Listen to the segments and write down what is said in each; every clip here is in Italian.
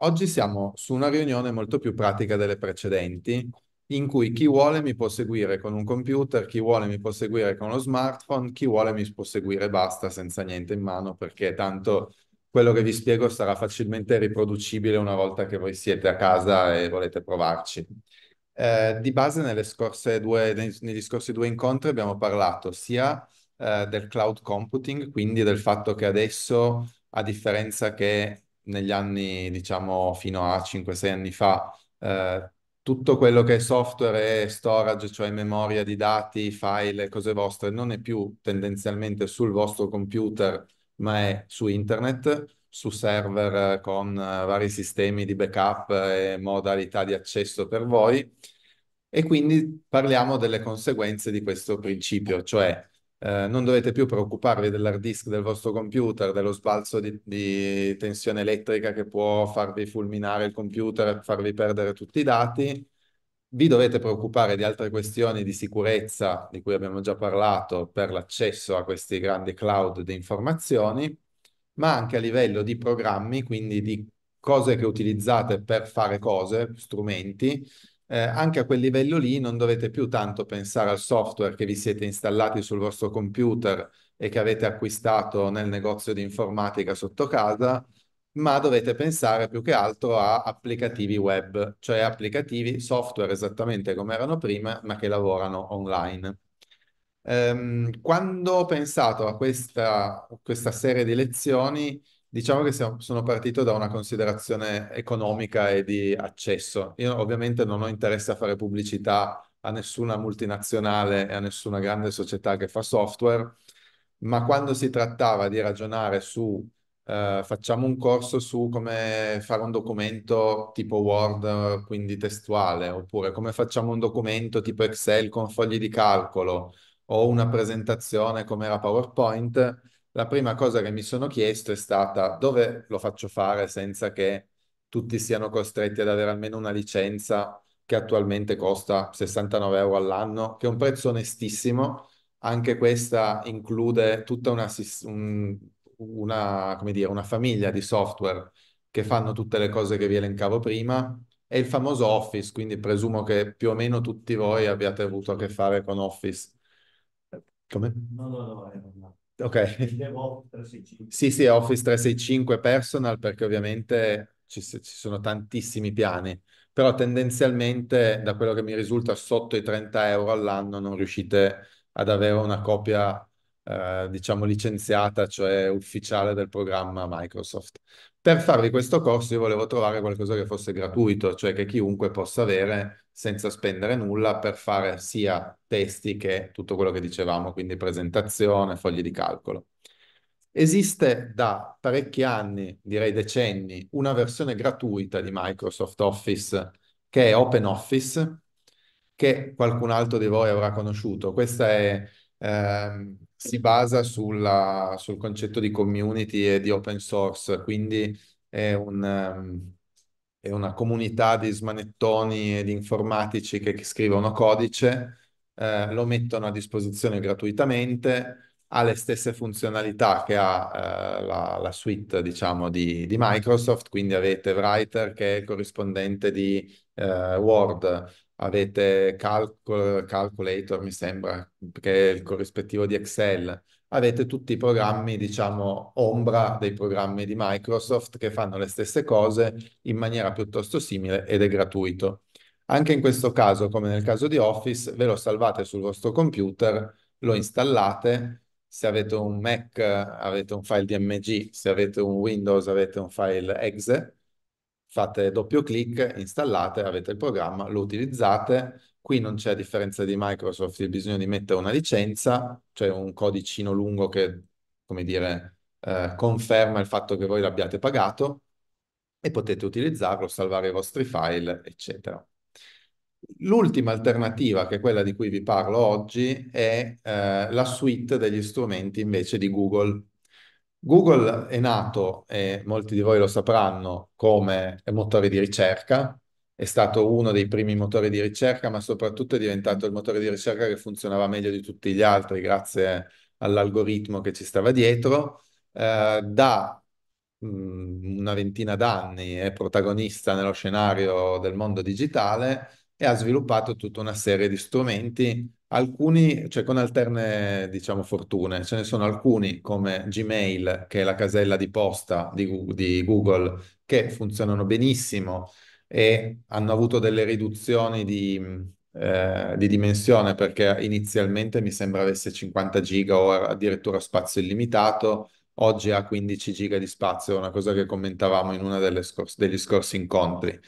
Oggi siamo su una riunione molto più pratica delle precedenti, in cui chi mm. vuole mi può seguire con un computer, chi vuole mi può seguire con lo smartphone, chi vuole mi può seguire basta senza niente in mano, perché tanto quello che vi spiego sarà facilmente riproducibile una volta che voi siete a casa e volete provarci. Eh, di base due, negli scorsi due incontri abbiamo parlato sia eh, del cloud computing, quindi del fatto che adesso, a differenza che negli anni, diciamo, fino a 5-6 anni fa, eh, tutto quello che è software e storage, cioè memoria di dati, file, cose vostre, non è più tendenzialmente sul vostro computer, ma è su internet, su server eh, con eh, vari sistemi di backup e modalità di accesso per voi. E quindi parliamo delle conseguenze di questo principio, cioè eh, non dovete più preoccuparvi dell'hard disk del vostro computer, dello sbalzo di, di, tensione elettrica che può farvi fulminare il computer, farvi perdere tutti i dati. Vi dovete preoccupare di altre questioni di sicurezza di cui abbiamo già parlato per l'accesso a questi grandi cloud di informazioni, ma anche a livello di programmi, quindi di cose che utilizzate per fare cose, strumenti, eh, anche a quel livello lì non dovete più tanto pensare al software che vi siete installati sul vostro computer e che avete acquistato nel negozio di informatica sotto casa, ma dovete pensare più che altro a applicativi web, cioè applicativi software esattamente come erano prima, ma che lavorano online. Ehm, quando ho pensato a questa, a questa serie di lezioni, Diciamo che siamo- sono partito da una considerazione economica e di accesso. Io ovviamente non ho interesse a fare pubblicità a nessuna multinazionale e a nessuna grande società che fa software, ma quando si trattava di ragionare su eh, facciamo un corso su come fare un documento tipo Word, quindi testuale, oppure come facciamo un documento tipo Excel con fogli di calcolo o una presentazione come era PowerPoint la prima cosa che mi sono chiesto è stata dove lo faccio fare senza che tutti siano costretti ad avere almeno una licenza che attualmente costa 69 euro all'anno, che è un prezzo onestissimo. Anche questa include tutta una, un, una, dire, una famiglia di software che fanno tutte le cose che vi elencavo prima, è il famoso Office, quindi presumo che più o meno tutti voi abbiate avuto a che fare con Office. Come? No, no, no, no. Ok. Sì, sì, Office 365 Personal perché ovviamente ci, ci, sono tantissimi piani, però tendenzialmente da quello che mi risulta sotto i 30 euro all'anno non riuscite ad avere una copia, eh, diciamo, licenziata, cioè ufficiale del programma Microsoft. Per farvi questo corso io volevo trovare qualcosa che fosse gratuito, cioè che chiunque possa avere senza spendere nulla per fare sia testi che tutto quello che dicevamo, quindi presentazione, fogli di calcolo. Esiste da parecchi anni, direi decenni, una versione gratuita di Microsoft Office che è Open Office, che qualcun altro di voi avrà conosciuto. Questa è ehm, si basa sulla, sul concetto di community e di open source, quindi è, un, è una comunità di smanettoni e di informatici che, che scrivono codice, eh, lo mettono a disposizione gratuitamente, ha le stesse funzionalità che ha eh, la, la, suite, diciamo, di, di, Microsoft, quindi avete Writer che è il corrispondente di eh, Word, avete calcol, calcolator, mi sembra, che è il corrispettivo di Excel, avete tutti i programmi, diciamo, ombra dei programmi di Microsoft che fanno le stesse cose in maniera piuttosto simile ed è gratuito. Anche in questo caso, come nel caso di Office, ve lo salvate sul vostro computer, lo installate, se avete un Mac avete un file DMG, se avete un Windows avete un file exe, fate doppio clic, installate, avete il programma, lo utilizzate. Qui non c'è, differenza di Microsoft, il bisogno di mettere una licenza, cioè un codicino lungo che, come dire, eh, conferma il fatto che voi l'abbiate pagato e potete utilizzarlo, salvare i vostri file, eccetera. L'ultima alternativa, che è quella di cui vi parlo oggi, è eh, la suite degli strumenti invece di Google. Google è nato, e molti di voi lo sapranno, come motore di ricerca, è stato uno dei primi motori di ricerca, ma soprattutto è diventato il motore di ricerca che funzionava meglio di tutti gli altri grazie all'algoritmo che ci stava dietro. Eh, da mh, mm, una ventina d'anni è protagonista nello scenario del mondo digitale e ha sviluppato tutta una serie di strumenti, alcuni, cioè con alterne, diciamo, fortune. Ce ne sono alcuni come Gmail, che è la casella di posta di Google, che funzionano benissimo e hanno avuto delle riduzioni di, eh, di dimensione perché inizialmente mi sembra avesse 50 giga o addirittura spazio illimitato, oggi ha 15 giga di spazio, una cosa che commentavamo in uno degli scorsi incontri.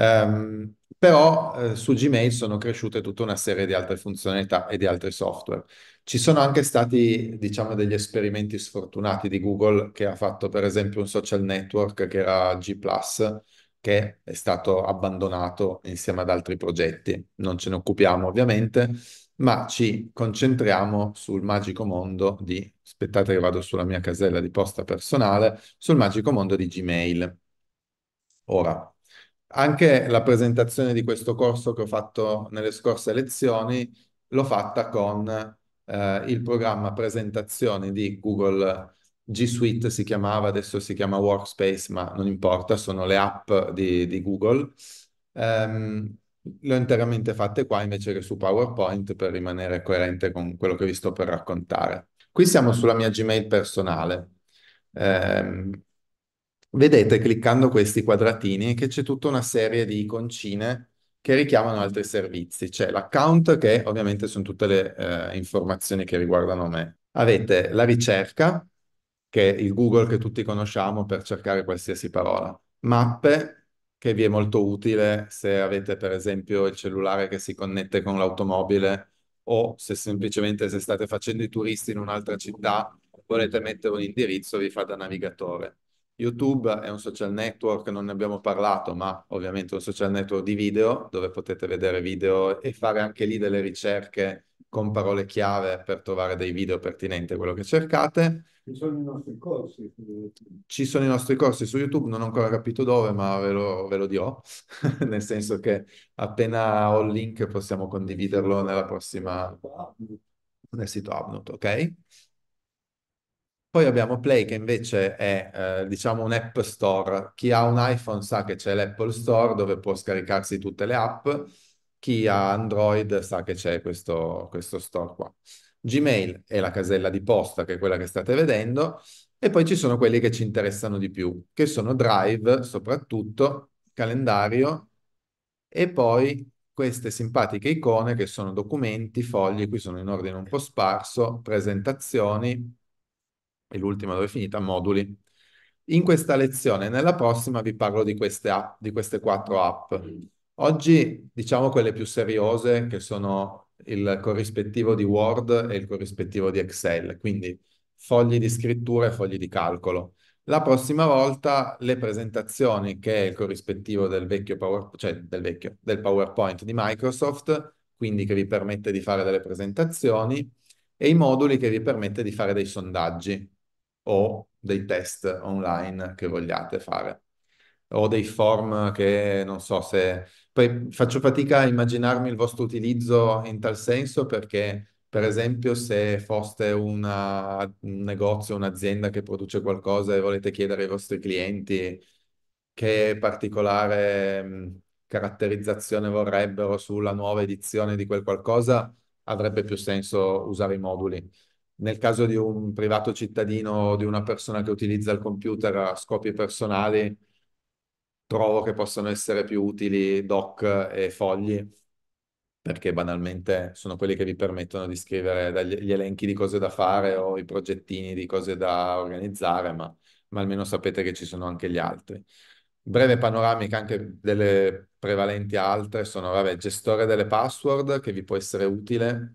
Um, però eh, su Gmail sono cresciute tutta una serie di altre funzionalità e di altri software. Ci sono anche stati, diciamo, degli esperimenti sfortunati di Google che ha fatto, per esempio, un social network che era G+, che è stato abbandonato insieme ad altri progetti. Non ce ne occupiamo, ovviamente, ma ci concentriamo sul magico mondo di... Aspettate che vado sulla mia casella di posta personale, sul magico mondo di Gmail. Ora, anche la presentazione di questo corso che ho fatto nelle scorse lezioni l'ho fatta con eh, il programma presentazione di Google G Suite si chiamava, adesso si chiama Workspace, ma non importa, sono le app di, di Google. Um, le ho interamente fatte qua invece che su PowerPoint per rimanere coerente con quello che vi sto per raccontare. Qui siamo sulla mia Gmail personale. Um, vedete cliccando questi quadratini che c'è tutta una serie di iconcine che richiamano altri servizi. C'è l'account che ovviamente sono tutte le eh, informazioni che riguardano me. Avete la ricerca, che è il Google che tutti conosciamo per cercare qualsiasi parola. Mappe, che vi è molto utile se avete per esempio il cellulare che si connette con l'automobile o se semplicemente se state facendo i turisti in un'altra città volete mettere un indirizzo vi fa da navigatore. YouTube è un social network, non ne abbiamo parlato, ma ovviamente un social network di video, dove potete vedere video e fare anche lì delle ricerche con parole chiave per trovare dei video pertinenti a quello che cercate. Ci sono i nostri corsi. Ci sono i nostri corsi su YouTube, non ho ancora capito dove, ma ve lo, ve lo dirò, nel senso che appena ho il link possiamo condividerlo nella prossima... nel sito Abnut, ok? Poi abbiamo Play che invece è, eh, diciamo, un App Store. Chi ha un iPhone sa che c'è l'Apple Store dove può scaricarsi tutte le app. Chi ha Android sa che c'è questo, questo store qua. Gmail è la casella di posta, che è quella che state vedendo. E poi ci sono quelli che ci interessano di più, che sono Drive, soprattutto, calendario, e poi queste simpatiche icone che sono documenti, fogli, qui sono in ordine un po' sparso, presentazioni, e l'ultima dove è finita, moduli. In questa lezione, nella prossima, vi parlo di queste app, di queste quattro app. Oggi, diciamo quelle più seriose, che sono il corrispettivo di Word e il corrispettivo di Excel, quindi fogli di scrittura e fogli di calcolo. La prossima volta le presentazioni, che è il corrispettivo del vecchio, power, cioè del vecchio del PowerPoint di Microsoft, quindi che vi permette di fare delle presentazioni, e i moduli che vi permette di fare dei sondaggi o dei test online che vogliate fare o dei form che non so se... Poi faccio fatica a immaginarmi il vostro utilizzo in tal senso perché, per esempio, se foste una, un negozio, un'azienda che produce qualcosa e volete chiedere ai vostri clienti che particolare mm, caratterizzazione vorrebbero sulla nuova edizione di quel qualcosa, avrebbe più senso usare i moduli nel caso di un privato cittadino o di una persona che utilizza il computer a scopi personali, trovo che possano essere più utili doc e fogli, perché banalmente sono quelli che vi permettono di scrivere gli elenchi di cose da fare o i progettini di cose da organizzare, ma, ma almeno sapete che ci sono anche gli altri. Breve panoramica anche delle prevalenti altre sono, vabbè, gestore delle password che vi può essere utile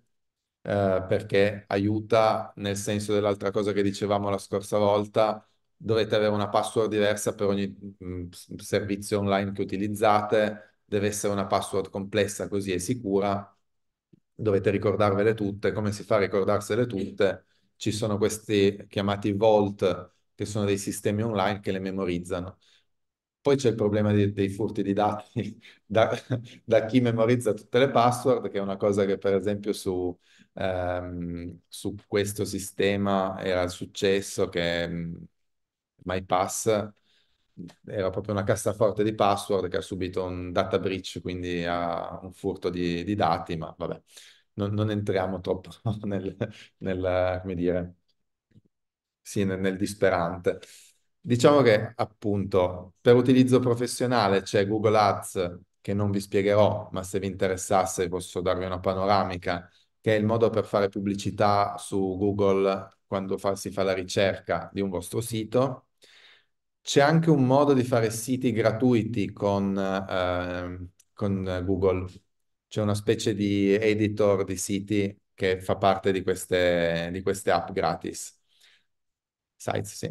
eh, perché aiuta nel senso dell'altra cosa che dicevamo la scorsa volta, dovete avere una password diversa per ogni mh, mm, servizio online che utilizzate, deve essere una password complessa così è sicura, dovete ricordarvele tutte, come si fa a ricordarsele tutte? Ci sono questi chiamati vault, che sono dei sistemi online che le memorizzano. Poi c'è il problema di, dei furti di dati da, da, chi memorizza tutte le password, che è una cosa che per esempio su, Ehm, su questo sistema era successo che mm, MyPass mm, era proprio una cassaforte di password che ha subito un data breach, quindi ha un furto di, di dati, ma vabbè, non, non entriamo troppo nel, nel come dire, sì, nel, nel, disperante. Diciamo che appunto per utilizzo professionale c'è Google Ads che non vi spiegherò, ma se vi interessasse posso darvi una panoramica che è il modo per fare pubblicità su Google quando fa, si fa la ricerca di un vostro sito. C'è anche un modo di fare siti gratuiti con, eh, con Google. C'è una specie di editor di siti che fa parte di queste, di queste app gratis. Sites, sì.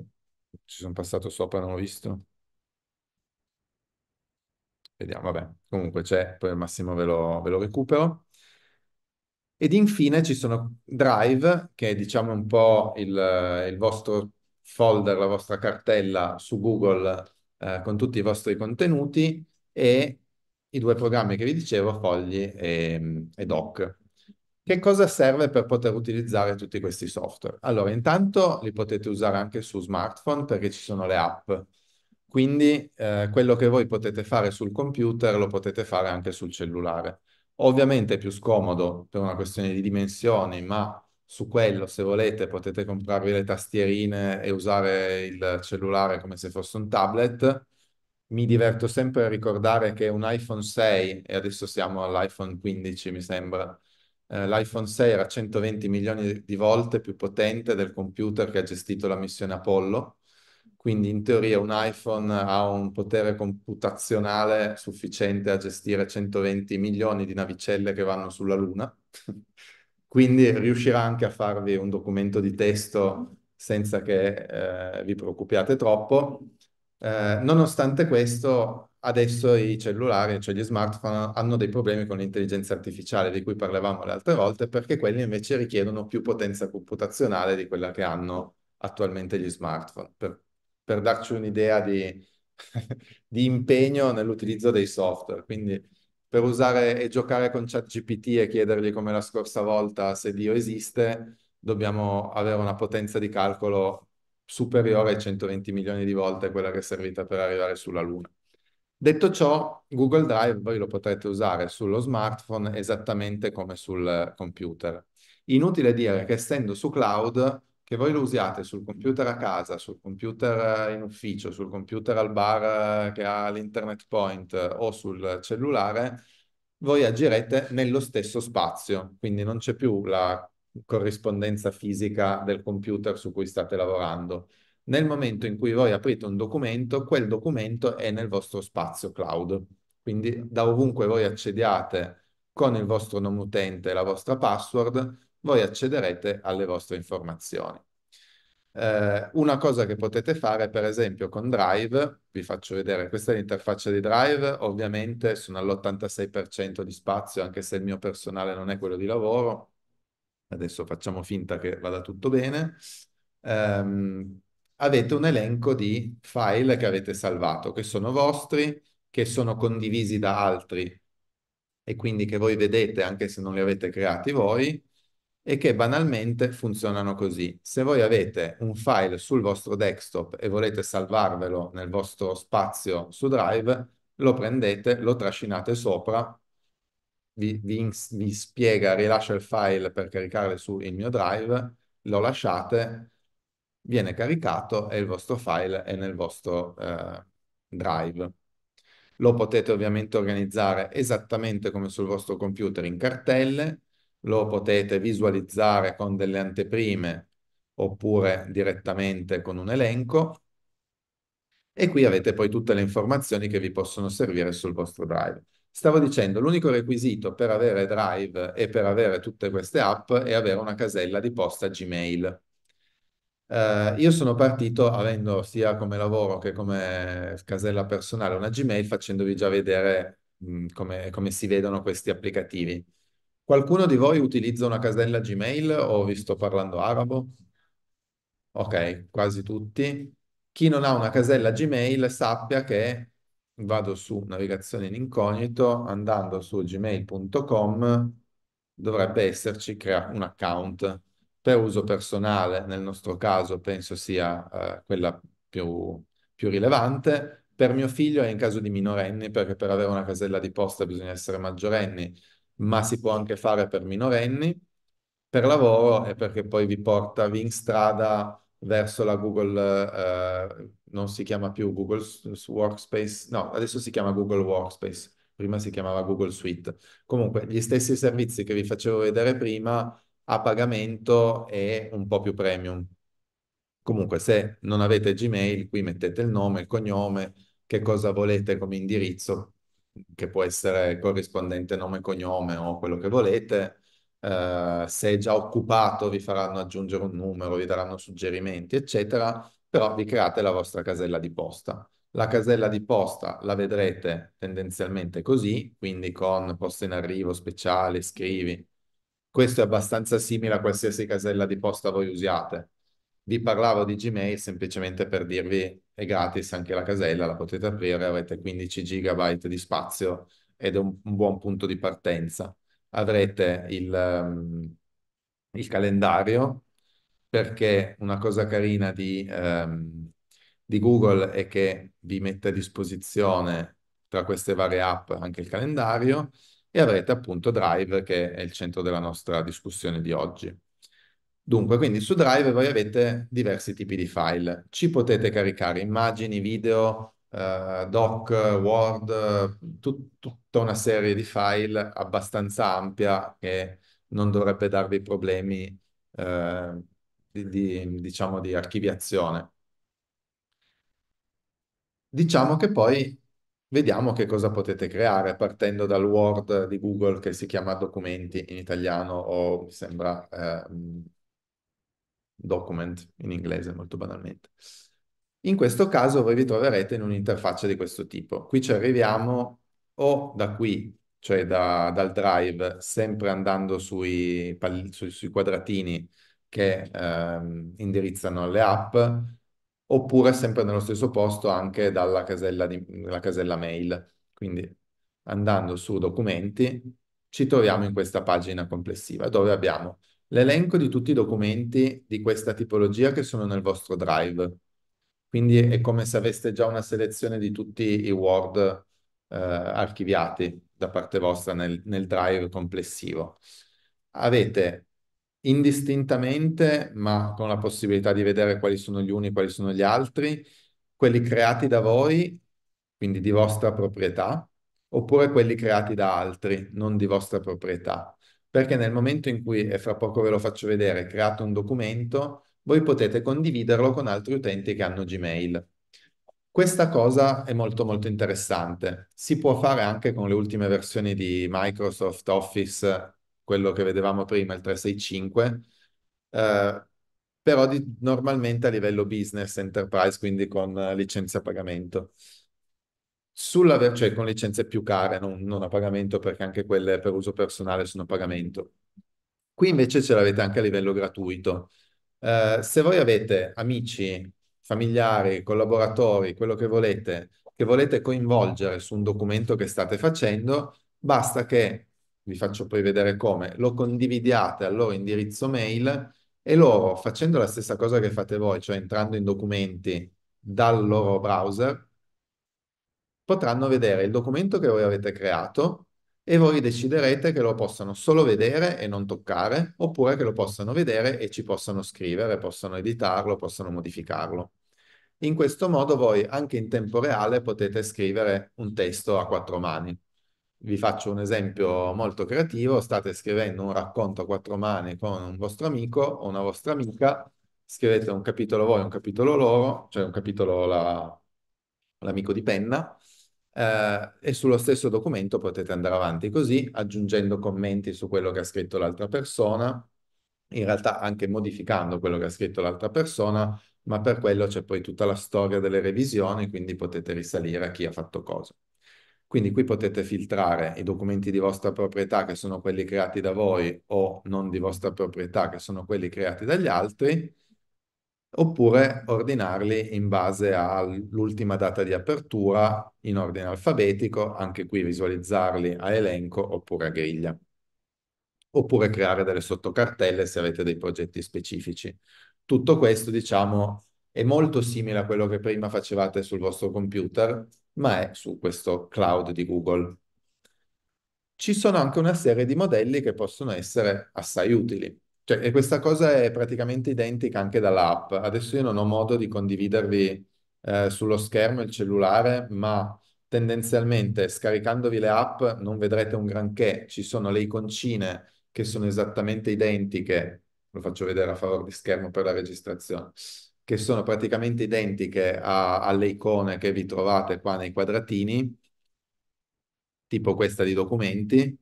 Ci sono passato sopra, non l'ho visto. Vediamo, vabbè. Comunque c'è, poi al massimo ve lo, ve lo recupero. Ed infine ci sono Drive, che è diciamo un po' il, il vostro folder, la vostra cartella su Google eh, con tutti i vostri contenuti e i due programmi che vi dicevo, Fogli e, e Doc. Che cosa serve per poter utilizzare tutti questi software? Allora, intanto li potete usare anche su smartphone perché ci sono le app. Quindi eh, quello che voi potete fare sul computer lo potete fare anche sul cellulare. Ovviamente è più scomodo per una questione di dimensioni, ma su quello, se volete, potete comprarvi le tastierine e usare il cellulare come se fosse un tablet. Mi diverto sempre a ricordare che un iPhone 6, e adesso siamo all'iPhone 15, mi sembra, eh, l'iPhone 6 era 120 milioni di volte più potente del computer che ha gestito la missione Apollo quindi in teoria un iPhone ha un potere computazionale sufficiente a gestire 120 milioni di navicelle che vanno sulla Luna, quindi riuscirà anche a farvi un documento di testo senza che eh, vi preoccupiate troppo. Eh, nonostante questo, adesso i cellulari, cioè gli smartphone, hanno dei problemi con l'intelligenza artificiale di cui parlavamo le altre volte, perché quelli invece richiedono più potenza computazionale di quella che hanno attualmente gli smartphone. Per per darci un'idea di, di impegno nell'utilizzo dei software. Quindi per usare e giocare con ChatGPT e chiedergli come la scorsa volta se Dio esiste, dobbiamo avere una potenza di calcolo superiore ai 120 milioni di volte quella che è servita per arrivare sulla Luna. Detto ciò, Google Drive voi lo potrete usare sullo smartphone esattamente come sul computer. Inutile dire che essendo su cloud, che voi lo usiate sul computer a casa, sul computer eh, in ufficio, sul computer al bar eh, che ha l'internet point eh, o sul cellulare, voi agirete nello stesso spazio, quindi non c'è più la corrispondenza fisica del computer su cui state lavorando. Nel momento in cui voi aprite un documento, quel documento è nel vostro spazio cloud. Quindi da ovunque voi accediate con il vostro nome utente e la vostra password, voi accederete alle vostre informazioni. Eh, una cosa che potete fare, per esempio, con Drive, vi faccio vedere, questa è l'interfaccia di Drive, ovviamente sono all'86% di spazio, anche se il mio personale non è quello di lavoro, adesso facciamo finta che vada tutto bene, eh, avete un elenco di file che avete salvato, che sono vostri, che sono condivisi da altri e quindi che voi vedete anche se non li avete creati voi, e che banalmente funzionano così. Se voi avete un file sul vostro desktop e volete salvarvelo nel vostro spazio su Drive, lo prendete, lo trascinate sopra, vi, vi, vi spiega, rilascia il file per caricarlo su il mio Drive, lo lasciate, viene caricato e il vostro file è nel vostro eh, Drive. Lo potete ovviamente organizzare esattamente come sul vostro computer in cartelle, lo potete visualizzare con delle anteprime oppure direttamente con un elenco e qui avete poi tutte le informazioni che vi possono servire sul vostro Drive. Stavo dicendo, l'unico requisito per avere Drive e per avere tutte queste app è avere una casella di posta Gmail. Uh, io sono partito avendo sia come lavoro che come casella personale una Gmail facendovi già vedere mh, come, come si vedono questi applicativi. Qualcuno di voi utilizza una casella Gmail o vi sto parlando arabo? Ok, quasi tutti. Chi non ha una casella Gmail sappia che vado su navigazione in incognito, andando su gmail.com dovrebbe esserci crea un account per uso personale, nel nostro caso penso sia eh, quella più, più rilevante, per mio figlio è in caso di minorenni, perché per avere una casella di posta bisogna essere maggiorenni, ma si può anche fare per minorenni, per lavoro e perché poi vi porta, vi strada verso la Google, eh, non si chiama più Google Workspace, no, adesso si chiama Google Workspace, prima si chiamava Google Suite. Comunque, gli stessi servizi che vi facevo vedere prima a pagamento e un po' più premium. Comunque, se non avete Gmail, qui mettete il nome, il cognome, che cosa volete come indirizzo, che può essere corrispondente nome e cognome o quello che volete. Uh, se è già occupato vi faranno aggiungere un numero, vi daranno suggerimenti, eccetera, però vi create la vostra casella di posta. La casella di posta la vedrete tendenzialmente così, quindi con posta in arrivo, speciale, scrivi. Questo è abbastanza simile a qualsiasi casella di posta voi usiate. Vi parlavo di Gmail semplicemente per dirvi è gratis anche la casella, la potete aprire, avete 15 GB di spazio ed è un, un buon punto di partenza. Avrete il, ehm, il calendario perché una cosa carina di, ehm, di Google è che vi mette a disposizione tra queste varie app anche il calendario e avrete appunto Drive che è il centro della nostra discussione di oggi. Dunque, quindi su Drive voi avete diversi tipi di file. Ci potete caricare immagini, video, eh, doc, Word, tut tutta una serie di file abbastanza ampia che non dovrebbe darvi problemi eh, di, di, diciamo, di archiviazione. Diciamo che poi vediamo che cosa potete creare partendo dal Word di Google che si chiama documenti in italiano o mi sembra... Eh, document in inglese molto banalmente. In questo caso voi vi troverete in un'interfaccia di questo tipo. Qui ci arriviamo o da qui, cioè da, dal drive, sempre andando sui, sui, sui quadratini che ehm, indirizzano le app, oppure sempre nello stesso posto anche dalla casella, di, casella mail. Quindi andando su documenti ci troviamo in questa pagina complessiva dove abbiamo l'elenco di tutti i documenti di questa tipologia che sono nel vostro drive. Quindi è come se aveste già una selezione di tutti i Word eh, archiviati da parte vostra nel, nel drive complessivo. Avete indistintamente, ma con la possibilità di vedere quali sono gli uni e quali sono gli altri, quelli creati da voi, quindi di vostra proprietà, oppure quelli creati da altri, non di vostra proprietà perché nel momento in cui, e fra poco ve lo faccio vedere, creato un documento, voi potete condividerlo con altri utenti che hanno Gmail. Questa cosa è molto molto interessante. Si può fare anche con le ultime versioni di Microsoft Office, quello che vedevamo prima, il 365, eh, però di, normalmente a livello business enterprise, quindi con eh, licenza a pagamento. Sulla, cioè con licenze più care, non, non a pagamento, perché anche quelle per uso personale sono a pagamento. Qui invece ce l'avete anche a livello gratuito. Eh, se voi avete amici, familiari, collaboratori, quello che volete, che volete coinvolgere su un documento che state facendo, basta che, vi faccio poi vedere come, lo condividiate al loro indirizzo mail e loro, facendo la stessa cosa che fate voi, cioè entrando in documenti dal loro browser, potranno vedere il documento che voi avete creato e voi deciderete che lo possano solo vedere e non toccare, oppure che lo possano vedere e ci possano scrivere, possono editarlo, possono modificarlo. In questo modo voi anche in tempo reale potete scrivere un testo a quattro mani. Vi faccio un esempio molto creativo, state scrivendo un racconto a quattro mani con un vostro amico o una vostra amica, scrivete un capitolo voi, un capitolo loro, cioè un capitolo l'amico di penna, eh, e sullo stesso documento potete andare avanti così, aggiungendo commenti su quello che ha scritto l'altra persona, in realtà anche modificando quello che ha scritto l'altra persona, ma per quello c'è poi tutta la storia delle revisioni, quindi potete risalire a chi ha fatto cosa. Quindi qui potete filtrare i documenti di vostra proprietà che sono quelli creati da voi o non di vostra proprietà che sono quelli creati dagli altri oppure ordinarli in base all'ultima data di apertura in ordine alfabetico, anche qui visualizzarli a elenco oppure a griglia, oppure creare delle sottocartelle se avete dei progetti specifici. Tutto questo, diciamo, è molto simile a quello che prima facevate sul vostro computer, ma è su questo cloud di Google. Ci sono anche una serie di modelli che possono essere assai utili. Cioè, e questa cosa è praticamente identica anche dall'app. Adesso io non ho modo di condividervi eh, sullo schermo il cellulare, ma tendenzialmente scaricandovi le app non vedrete un granché. Ci sono le iconcine che sono esattamente identiche, lo faccio vedere a favore di schermo per la registrazione, che sono praticamente identiche a, alle icone che vi trovate qua nei quadratini, tipo questa di documenti,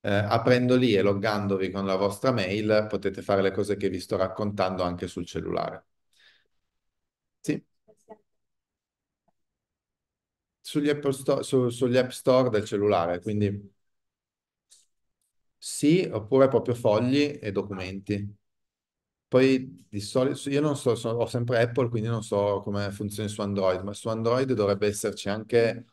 eh, aprendo lì e loggandovi con la vostra mail potete fare le cose che vi sto raccontando anche sul cellulare. Sì. Sugli App Store, su, sugli app store del cellulare, quindi sì, oppure proprio fogli e documenti. Poi di solito, io non so, sono, ho sempre Apple, quindi non so come funzioni su Android, ma su Android dovrebbe esserci anche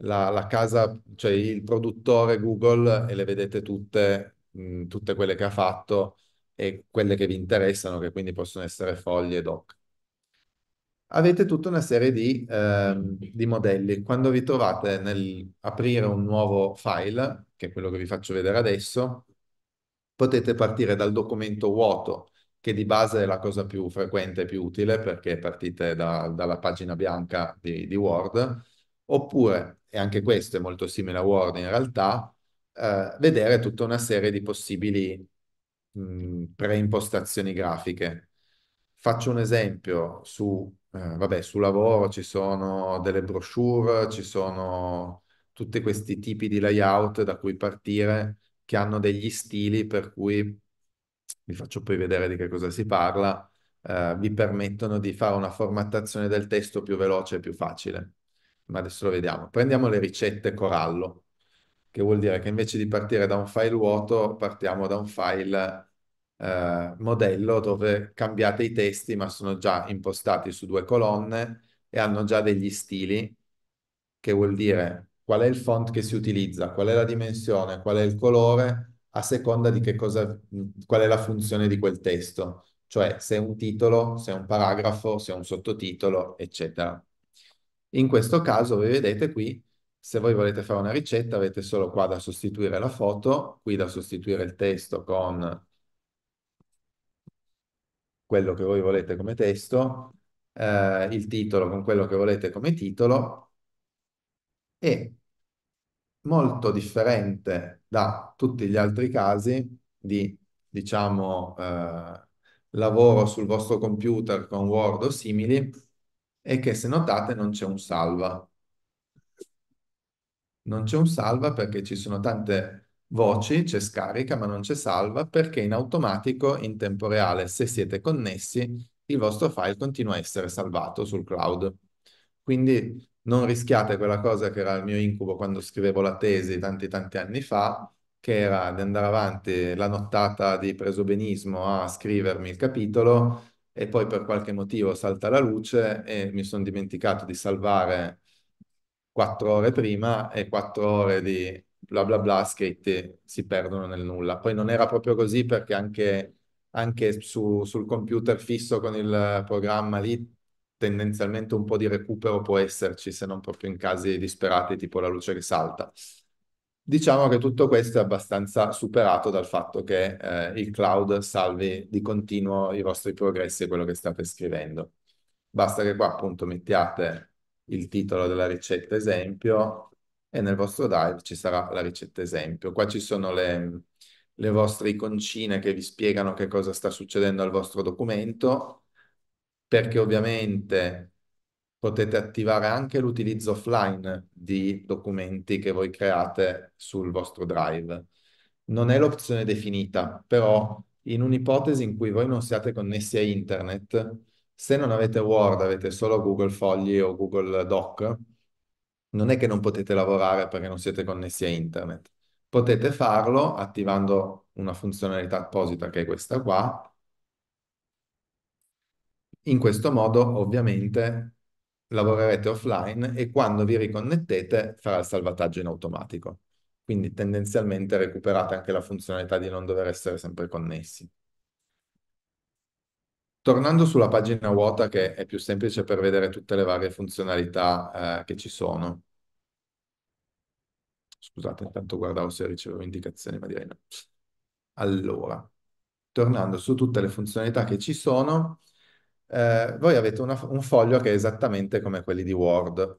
la, la casa, cioè il produttore Google e le vedete tutte, mh, tutte quelle che ha fatto e quelle che vi interessano, che quindi possono essere foglie doc. Avete tutta una serie di, eh, di modelli. Quando vi trovate nell'aprire un nuovo file, che è quello che vi faccio vedere adesso, potete partire dal documento vuoto, che di base è la cosa più frequente e più utile, perché partite da, dalla pagina bianca di, di Word, oppure, e anche questo è molto simile a Word in realtà, eh, vedere tutta una serie di possibili mh, preimpostazioni grafiche. Faccio un esempio su, eh, vabbè, sul lavoro ci sono delle brochure, ci sono tutti questi tipi di layout da cui partire che hanno degli stili per cui vi faccio poi vedere di che cosa si parla, eh, vi permettono di fare una formattazione del testo più veloce e più facile ma adesso lo vediamo. Prendiamo le ricette corallo, che vuol dire che invece di partire da un file vuoto, partiamo da un file eh, modello dove cambiate i testi, ma sono già impostati su due colonne e hanno già degli stili, che vuol dire qual è il font che si utilizza, qual è la dimensione, qual è il colore, a seconda di che cosa, qual è la funzione di quel testo, cioè se è un titolo, se è un paragrafo, se è un sottotitolo, eccetera. In questo caso, voi vedete qui, se voi volete fare una ricetta, avete solo qua da sostituire la foto, qui da sostituire il testo con quello che voi volete come testo, eh, il titolo con quello che volete come titolo, e molto differente da tutti gli altri casi di, diciamo, eh, lavoro sul vostro computer con Word o simili, è che se notate non c'è un salva. Non c'è un salva perché ci sono tante voci, c'è scarica, ma non c'è salva perché in automatico, in tempo reale, se siete connessi, il vostro file continua a essere salvato sul cloud. Quindi non rischiate quella cosa che era il mio incubo quando scrivevo la tesi tanti tanti anni fa, che era di andare avanti la nottata di presobenismo a scrivermi il capitolo e poi per qualche motivo salta la luce e mi sono dimenticato di salvare quattro ore prima e quattro ore di bla bla bla scritti si perdono nel nulla. Poi non era proprio così perché anche, anche su, sul computer fisso con il programma lì tendenzialmente un po' di recupero può esserci se non proprio in casi disperati tipo la luce che salta. Diciamo che tutto questo è abbastanza superato dal fatto che eh, il cloud salvi di continuo i vostri progressi e quello che state scrivendo. Basta che qua appunto mettiate il titolo della ricetta esempio e nel vostro drive ci sarà la ricetta esempio. Qua ci sono le, le vostre iconcine che vi spiegano che cosa sta succedendo al vostro documento, perché ovviamente potete attivare anche l'utilizzo offline di documenti che voi create sul vostro drive. Non è l'opzione definita, però in un'ipotesi in cui voi non siate connessi a internet, se non avete Word, avete solo Google Fogli o Google Doc, non è che non potete lavorare perché non siete connessi a internet. Potete farlo attivando una funzionalità apposita che è questa qua. In questo modo, ovviamente, lavorerete offline e quando vi riconnettete farà il salvataggio in automatico. Quindi tendenzialmente recuperate anche la funzionalità di non dover essere sempre connessi. Tornando sulla pagina vuota che è più semplice per vedere tutte le varie funzionalità eh, che ci sono. Scusate, intanto guardavo se ricevevo indicazioni, ma direi no. Allora, tornando su tutte le funzionalità che ci sono, eh, voi avete una, un foglio che è esattamente come quelli di Word,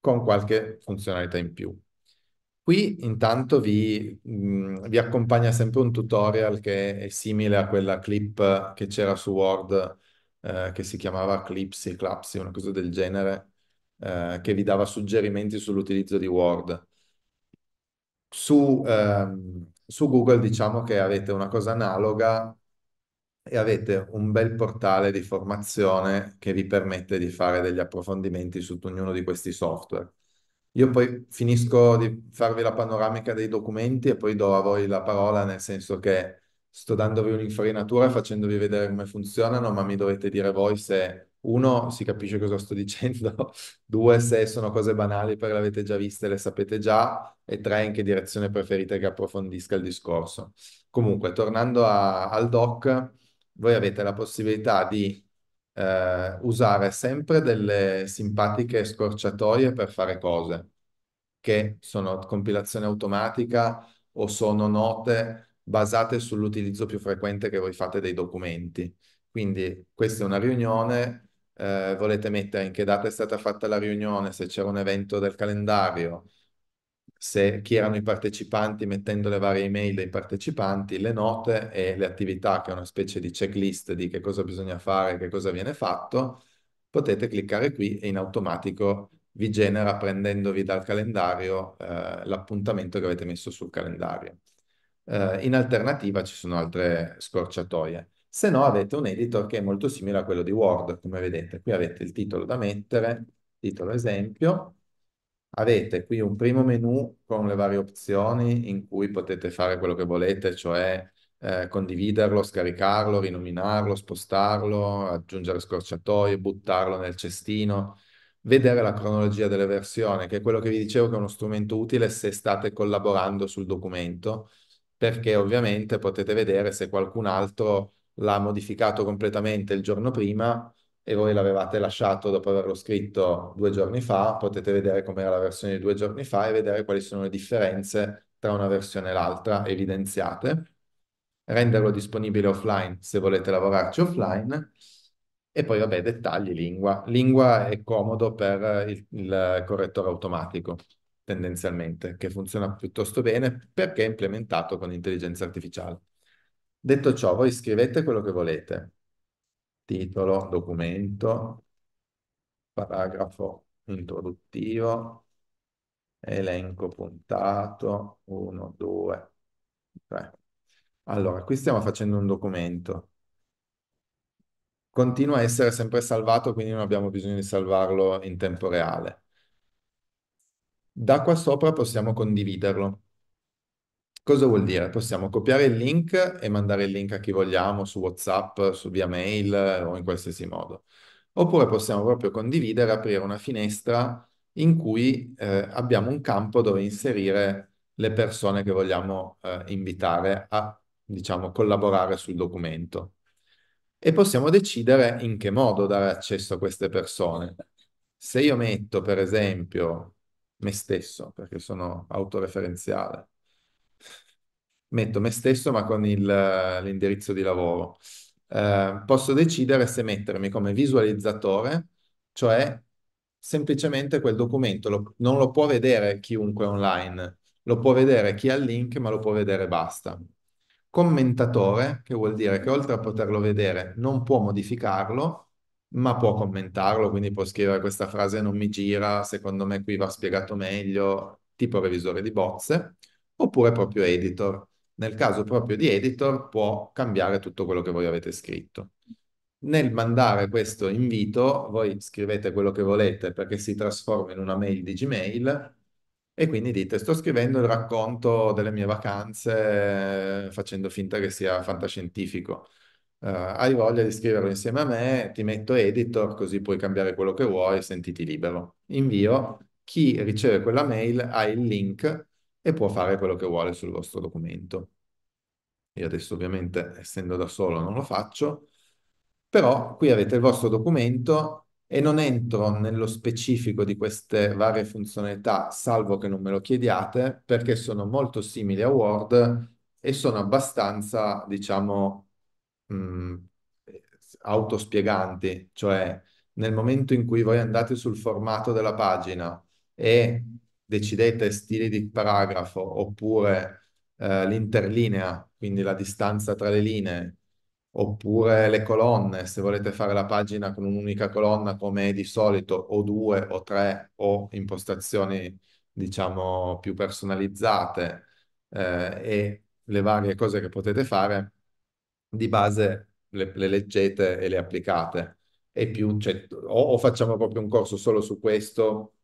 con qualche funzionalità in più. Qui intanto vi, mh, vi accompagna sempre un tutorial che è simile a quella clip che c'era su Word, eh, che si chiamava Clipsy, Clapsy, una cosa del genere, eh, che vi dava suggerimenti sull'utilizzo di Word. Su, ehm, su Google diciamo che avete una cosa analoga, e avete un bel portale di formazione che vi permette di fare degli approfondimenti su ognuno di questi software. Io poi finisco di farvi la panoramica dei documenti e poi do a voi la parola, nel senso che sto dandovi un'infarinatura e facendovi vedere come funzionano, ma mi dovete dire voi se uno si capisce cosa sto dicendo, due se sono cose banali perché le avete già viste, le sapete già, e tre in che direzione preferite che approfondisca il discorso. Comunque, tornando a, al doc, voi avete la possibilità di eh, usare sempre delle simpatiche scorciatoie per fare cose che sono compilazione automatica o sono note basate sull'utilizzo più frequente che voi fate dei documenti. Quindi questa è una riunione, eh, volete mettere in che data è stata fatta la riunione, se c'era un evento del calendario, se, chi erano i partecipanti mettendo le varie email dei partecipanti, le note e le attività, che è una specie di checklist di che cosa bisogna fare, che cosa viene fatto, potete cliccare qui e in automatico vi genera prendendovi dal calendario eh, l'appuntamento che avete messo sul calendario. Eh, in alternativa ci sono altre scorciatoie. Se no avete un editor che è molto simile a quello di Word, come vedete. Qui avete il titolo da mettere, titolo esempio, Avete qui un primo menu con le varie opzioni in cui potete fare quello che volete, cioè eh, condividerlo, scaricarlo, rinominarlo, spostarlo, aggiungere scorciatoie, buttarlo nel cestino, vedere la cronologia delle versioni, che è quello che vi dicevo che è uno strumento utile se state collaborando sul documento, perché ovviamente potete vedere se qualcun altro l'ha modificato completamente il giorno prima e voi l'avevate lasciato dopo averlo scritto due giorni fa, potete vedere com'era la versione di due giorni fa e vedere quali sono le differenze tra una versione e l'altra evidenziate, renderlo disponibile offline se volete lavorarci offline e poi vabbè dettagli lingua. Lingua è comodo per il, il correttore automatico tendenzialmente, che funziona piuttosto bene perché è implementato con intelligenza artificiale. Detto ciò, voi scrivete quello che volete, titolo, documento, paragrafo introduttivo, elenco puntato, 1, 2, 3. Allora, qui stiamo facendo un documento. Continua a essere sempre salvato, quindi non abbiamo bisogno di salvarlo in tempo reale. Da qua sopra possiamo condividerlo. Cosa vuol dire? Possiamo copiare il link e mandare il link a chi vogliamo su WhatsApp, su via mail o in qualsiasi modo. Oppure possiamo proprio condividere, aprire una finestra in cui eh, abbiamo un campo dove inserire le persone che vogliamo eh, invitare a, diciamo, collaborare sul documento. E possiamo decidere in che modo dare accesso a queste persone. Se io metto, per esempio, me stesso, perché sono autoreferenziale, metto me stesso ma con il, l'indirizzo di lavoro. Eh, posso decidere se mettermi come visualizzatore, cioè semplicemente quel documento lo, non lo può vedere chiunque online, lo può vedere chi ha il link, ma lo può vedere basta. Commentatore, che vuol dire che oltre a poterlo vedere non può modificarlo, ma può commentarlo, quindi può scrivere questa frase non mi gira, secondo me qui va spiegato meglio, tipo revisore di bozze, oppure proprio editor. Nel caso esatto. proprio di editor può cambiare tutto quello che voi avete scritto. Nel mandare questo invito voi scrivete quello che volete perché si trasforma in una mail di Gmail e quindi dite sto scrivendo il racconto delle mie vacanze facendo finta che sia fantascientifico. Uh, hai voglia di scriverlo insieme a me, ti metto editor così puoi cambiare quello che vuoi, sentiti libero. Invio, chi riceve quella mail ha il link e può fare quello che vuole sul vostro documento. Io adesso ovviamente, essendo da solo, non lo faccio, però qui avete il vostro documento e non entro nello specifico di queste varie funzionalità, salvo che non me lo chiediate, perché sono molto simili a Word e sono abbastanza, diciamo, mh, mm, autospieganti, cioè nel momento in cui voi andate sul formato della pagina e decidete mm-hmm. stili di paragrafo oppure eh, l'interlinea, quindi la distanza tra le linee, oppure le colonne, se volete fare la pagina con un'unica colonna come è di solito, o due o tre, o impostazioni diciamo più personalizzate eh, e le varie cose che potete fare, di base le, le leggete e le applicate. E più, cioè, o, o facciamo proprio un corso solo su questo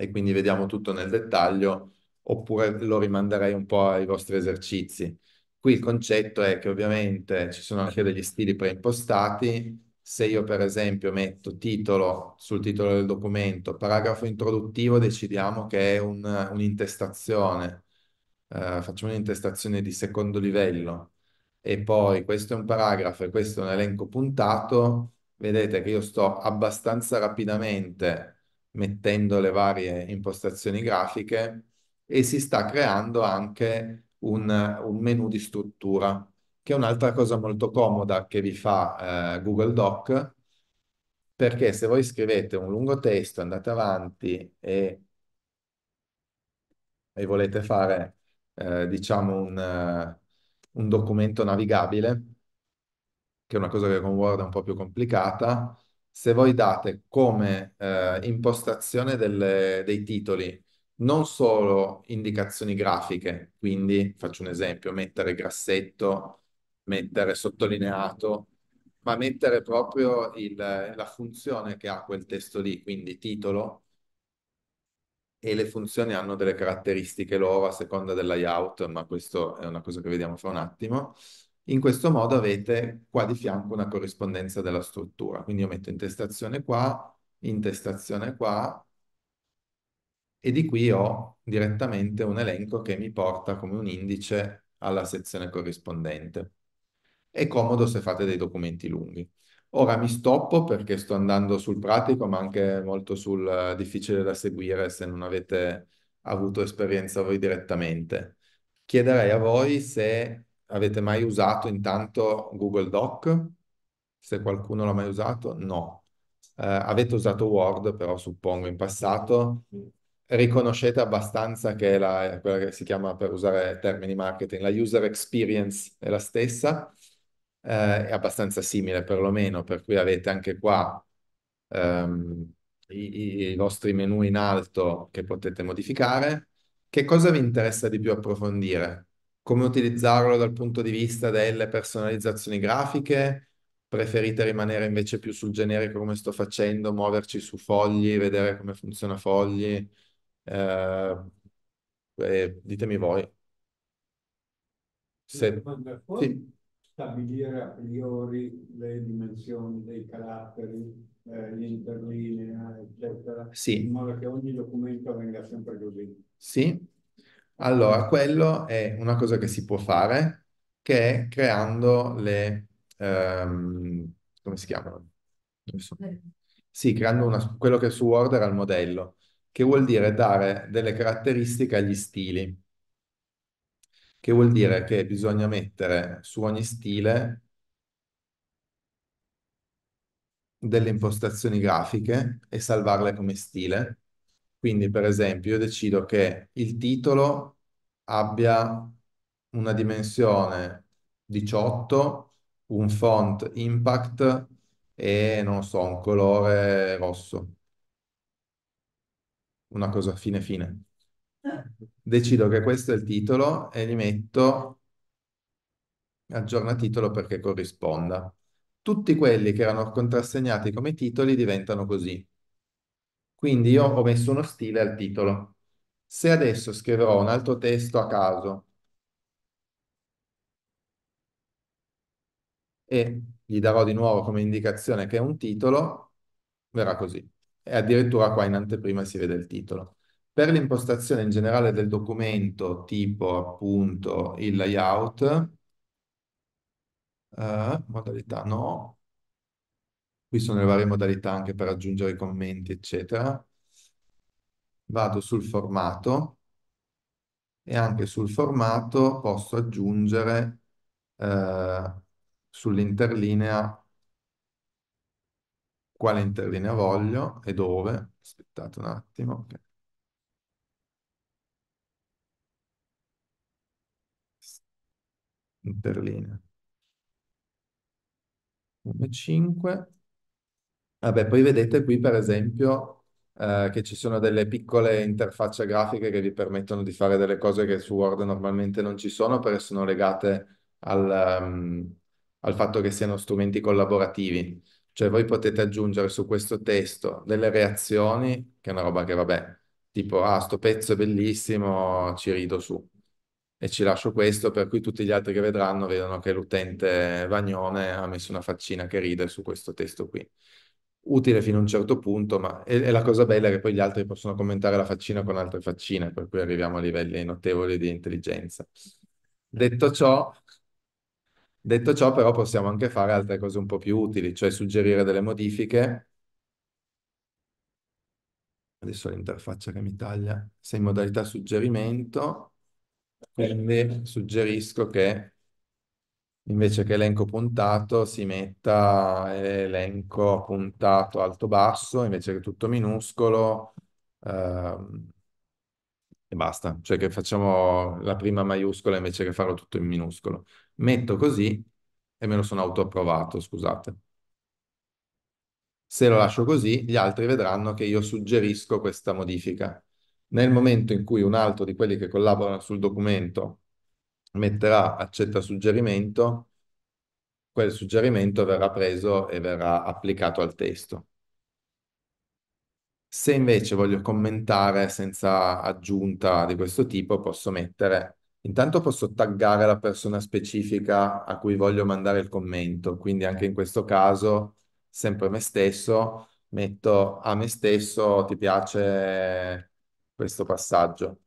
e quindi vediamo tutto nel dettaglio, oppure lo rimanderei un po' ai vostri esercizi. Qui il concetto è che ovviamente ci sono anche degli stili preimpostati, se io per esempio metto titolo sul titolo del documento, paragrafo introduttivo, decidiamo che è un, un'intestazione, uh, facciamo un'intestazione di secondo livello e poi questo è un paragrafo e questo è un elenco puntato, vedete che io sto abbastanza rapidamente mettendo le varie impostazioni grafiche e si sta creando anche un, un menu di struttura, che è un'altra cosa molto comoda che vi fa eh, Google Doc, perché se voi scrivete un lungo testo, andate avanti e, e volete fare, eh, diciamo, un, eh, un documento navigabile, che è una cosa che con Word è un po' più complicata, se voi date come eh, impostazione delle- dei titoli non solo indicazioni grafiche, quindi faccio un esempio, mettere grassetto, mettere sottolineato, ma mettere proprio il- la funzione che ha quel testo lì, quindi titolo, e le funzioni hanno delle caratteristiche loro a seconda del layout, ma questo è una cosa che vediamo fra un attimo. In questo modo avete qua di fianco una corrispondenza della struttura. Quindi io metto intestazione qua, intestazione qua, e di qui ho direttamente un elenco che mi porta come un indice alla sezione corrispondente. È comodo se fate dei documenti lunghi. Ora mi stoppo perché sto andando sul pratico, ma anche molto sul eh, difficile da seguire se non avete avuto esperienza voi direttamente. Chiederei a voi se avete mai usato intanto Google Doc? Se qualcuno l'ha mai usato? No. Eh, avete usato Word, però suppongo in passato. Riconoscete abbastanza che la, quella che si chiama, per usare termini marketing, la user experience è la stessa, eh, è abbastanza simile perlomeno, per cui avete anche qua ehm, i, i vostri menu in alto che potete modificare. Che cosa vi interessa di più approfondire? come utilizzarlo dal punto di vista delle personalizzazioni grafiche, preferite rimanere invece più sul generico come sto facendo, muoverci su fogli, vedere come funziona fogli, eh, eh, ditemi voi. Se... Sì. Stabilire a priori le dimensioni dei caratteri, eh, l'interlinea, eccetera, sì. in modo che ogni documento venga sempre così. Sì, allora, quello è una cosa che si può fare, che è creando le... ehm, come si chiamano? so. Eh. Sì, creando una- quello che su Word era il modello, che vuol dire dare delle caratteristiche agli stili, che vuol dire che bisogna mettere su ogni stile delle impostazioni grafiche e salvarle come stile. Quindi, per esempio, io decido che il titolo abbia una dimensione 18, un font impact e, non so, un colore rosso. Una cosa fine fine. Decido che questo è il titolo e gli metto aggiorna titolo perché corrisponda. Tutti quelli che erano contrassegnati come titoli diventano così. Quindi io ho messo uno stile al titolo. Se adesso scriverò un altro testo a caso e gli darò di nuovo come indicazione che è un titolo, verrà così. E addirittura qua in anteprima si vede il titolo. Per l'impostazione in generale del documento, tipo appunto il layout, eh, modalità no, Qui sono le varie modalità anche per aggiungere i commenti, eccetera. Vado sul formato e anche sul formato posso aggiungere eh, sull'interlinea quale interlinea voglio e dove. Aspettate un attimo. Okay. Interlinea. 1,5 Vabbè, poi vedete qui per esempio eh, che ci sono delle piccole interfacce grafiche che vi permettono di fare delle cose che su Word normalmente non ci sono perché sono legate al, um, al fatto che siano strumenti collaborativi. Cioè voi potete aggiungere su questo testo delle reazioni, che è una roba che vabbè, tipo ah, sto pezzo è bellissimo, ci rido su e ci lascio questo, per cui tutti gli altri che vedranno vedono che l'utente Vagnone ha messo una faccina che ride su questo testo qui utile fino a un certo punto, ma è, è, la cosa bella che poi gli altri possono commentare la faccina con altre faccine, per cui arriviamo a livelli notevoli di intelligenza. Detto ciò, detto ciò, però possiamo anche fare altre cose un po' più utili, cioè suggerire delle modifiche. Adesso l'interfaccia che mi taglia, sei in modalità suggerimento, quindi suggerisco che invece che elenco puntato si metta eh, elenco puntato alto-basso, invece che tutto minuscolo, ehm, e basta. Cioè che facciamo la prima maiuscola invece che farlo tutto in minuscolo. Metto così e me lo sono autoapprovato, scusate. Se lo lascio così, gli altri vedranno che io suggerisco questa modifica. Nel momento in cui un altro di quelli che collaborano sul documento metterà mm-hmm. accetta suggerimento, quel suggerimento verrà preso e verrà applicato al testo. Se invece voglio commentare senza aggiunta di questo tipo, posso mettere, intanto posso taggare la persona specifica a cui voglio mandare il commento, quindi anche in questo caso, sempre me stesso, metto a me stesso ti piace questo passaggio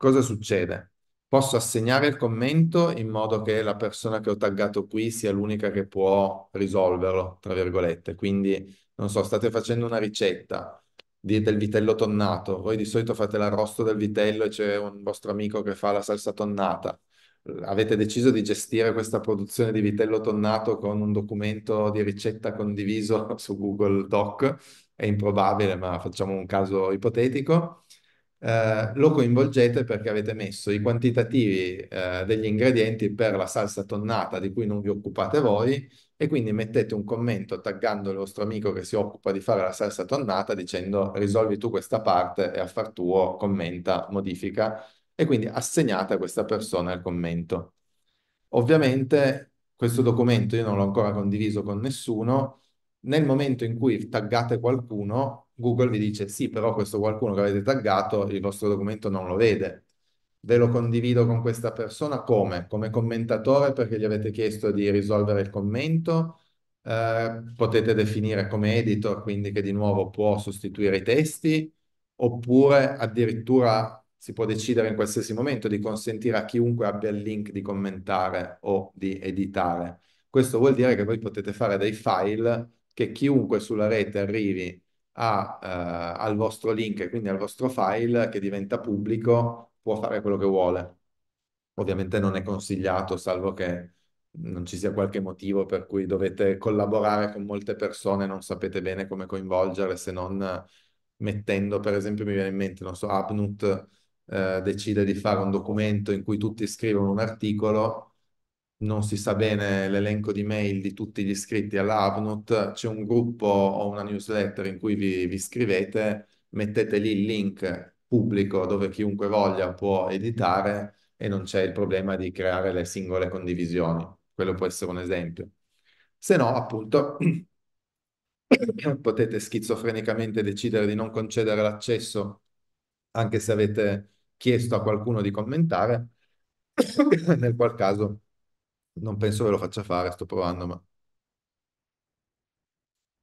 cosa succede? Posso assegnare il commento in modo che la persona che ho taggato qui sia l'unica che può risolverlo, tra virgolette. Quindi, non so, state facendo una ricetta di, del vitello tonnato. Voi di solito fate l'arrosto del vitello e c'è un vostro amico che fa la salsa tonnata avete deciso di gestire questa produzione di vitello tonnato con un documento di ricetta condiviso su Google Doc, è improbabile, ma facciamo un caso ipotetico. Eh, lo coinvolgete perché avete messo i quantitativi eh, degli ingredienti per la salsa tonnata di cui non vi occupate voi e quindi mettete un commento taggando il vostro amico che si occupa di fare la salsa tonnata dicendo risolvi tu questa parte e a far tuo commenta, modifica e quindi assegnate a questa persona il commento. Ovviamente questo documento io non l'ho ancora condiviso con nessuno, nel momento in cui taggate qualcuno Google vi dice sì, però questo qualcuno che avete taggato il vostro documento non lo vede. Ve lo condivido con questa persona come? Come commentatore perché gli avete chiesto di risolvere il commento, eh, potete definire come editor, quindi che di nuovo può sostituire i testi, oppure addirittura si può decidere in qualsiasi momento di consentire a chiunque abbia il link di commentare o di editare. Questo vuol dire che voi potete fare dei file che chiunque sulla rete arrivi a, eh, al vostro link, quindi al vostro file che diventa pubblico, può fare quello che vuole. Ovviamente non è consigliato, salvo che non ci sia qualche motivo per cui dovete collaborare con molte persone, non sapete bene come coinvolgere se non mettendo, per esempio, mi viene in mente, non so, Abnut eh, decide di fare un documento in cui tutti scrivono un articolo non si sa bene l'elenco di mail di tutti gli iscritti all'Avnut, c'è un gruppo o una newsletter in cui vi, vi iscrivete, mettete lì il link pubblico dove chiunque voglia può editare e non c'è il problema di creare le singole condivisioni. Quello può essere un esempio. Se no, appunto, potete schizofrenicamente decidere di non concedere l'accesso anche se avete chiesto a qualcuno di commentare, nel qual caso non penso ve lo faccia fare, sto provando, ma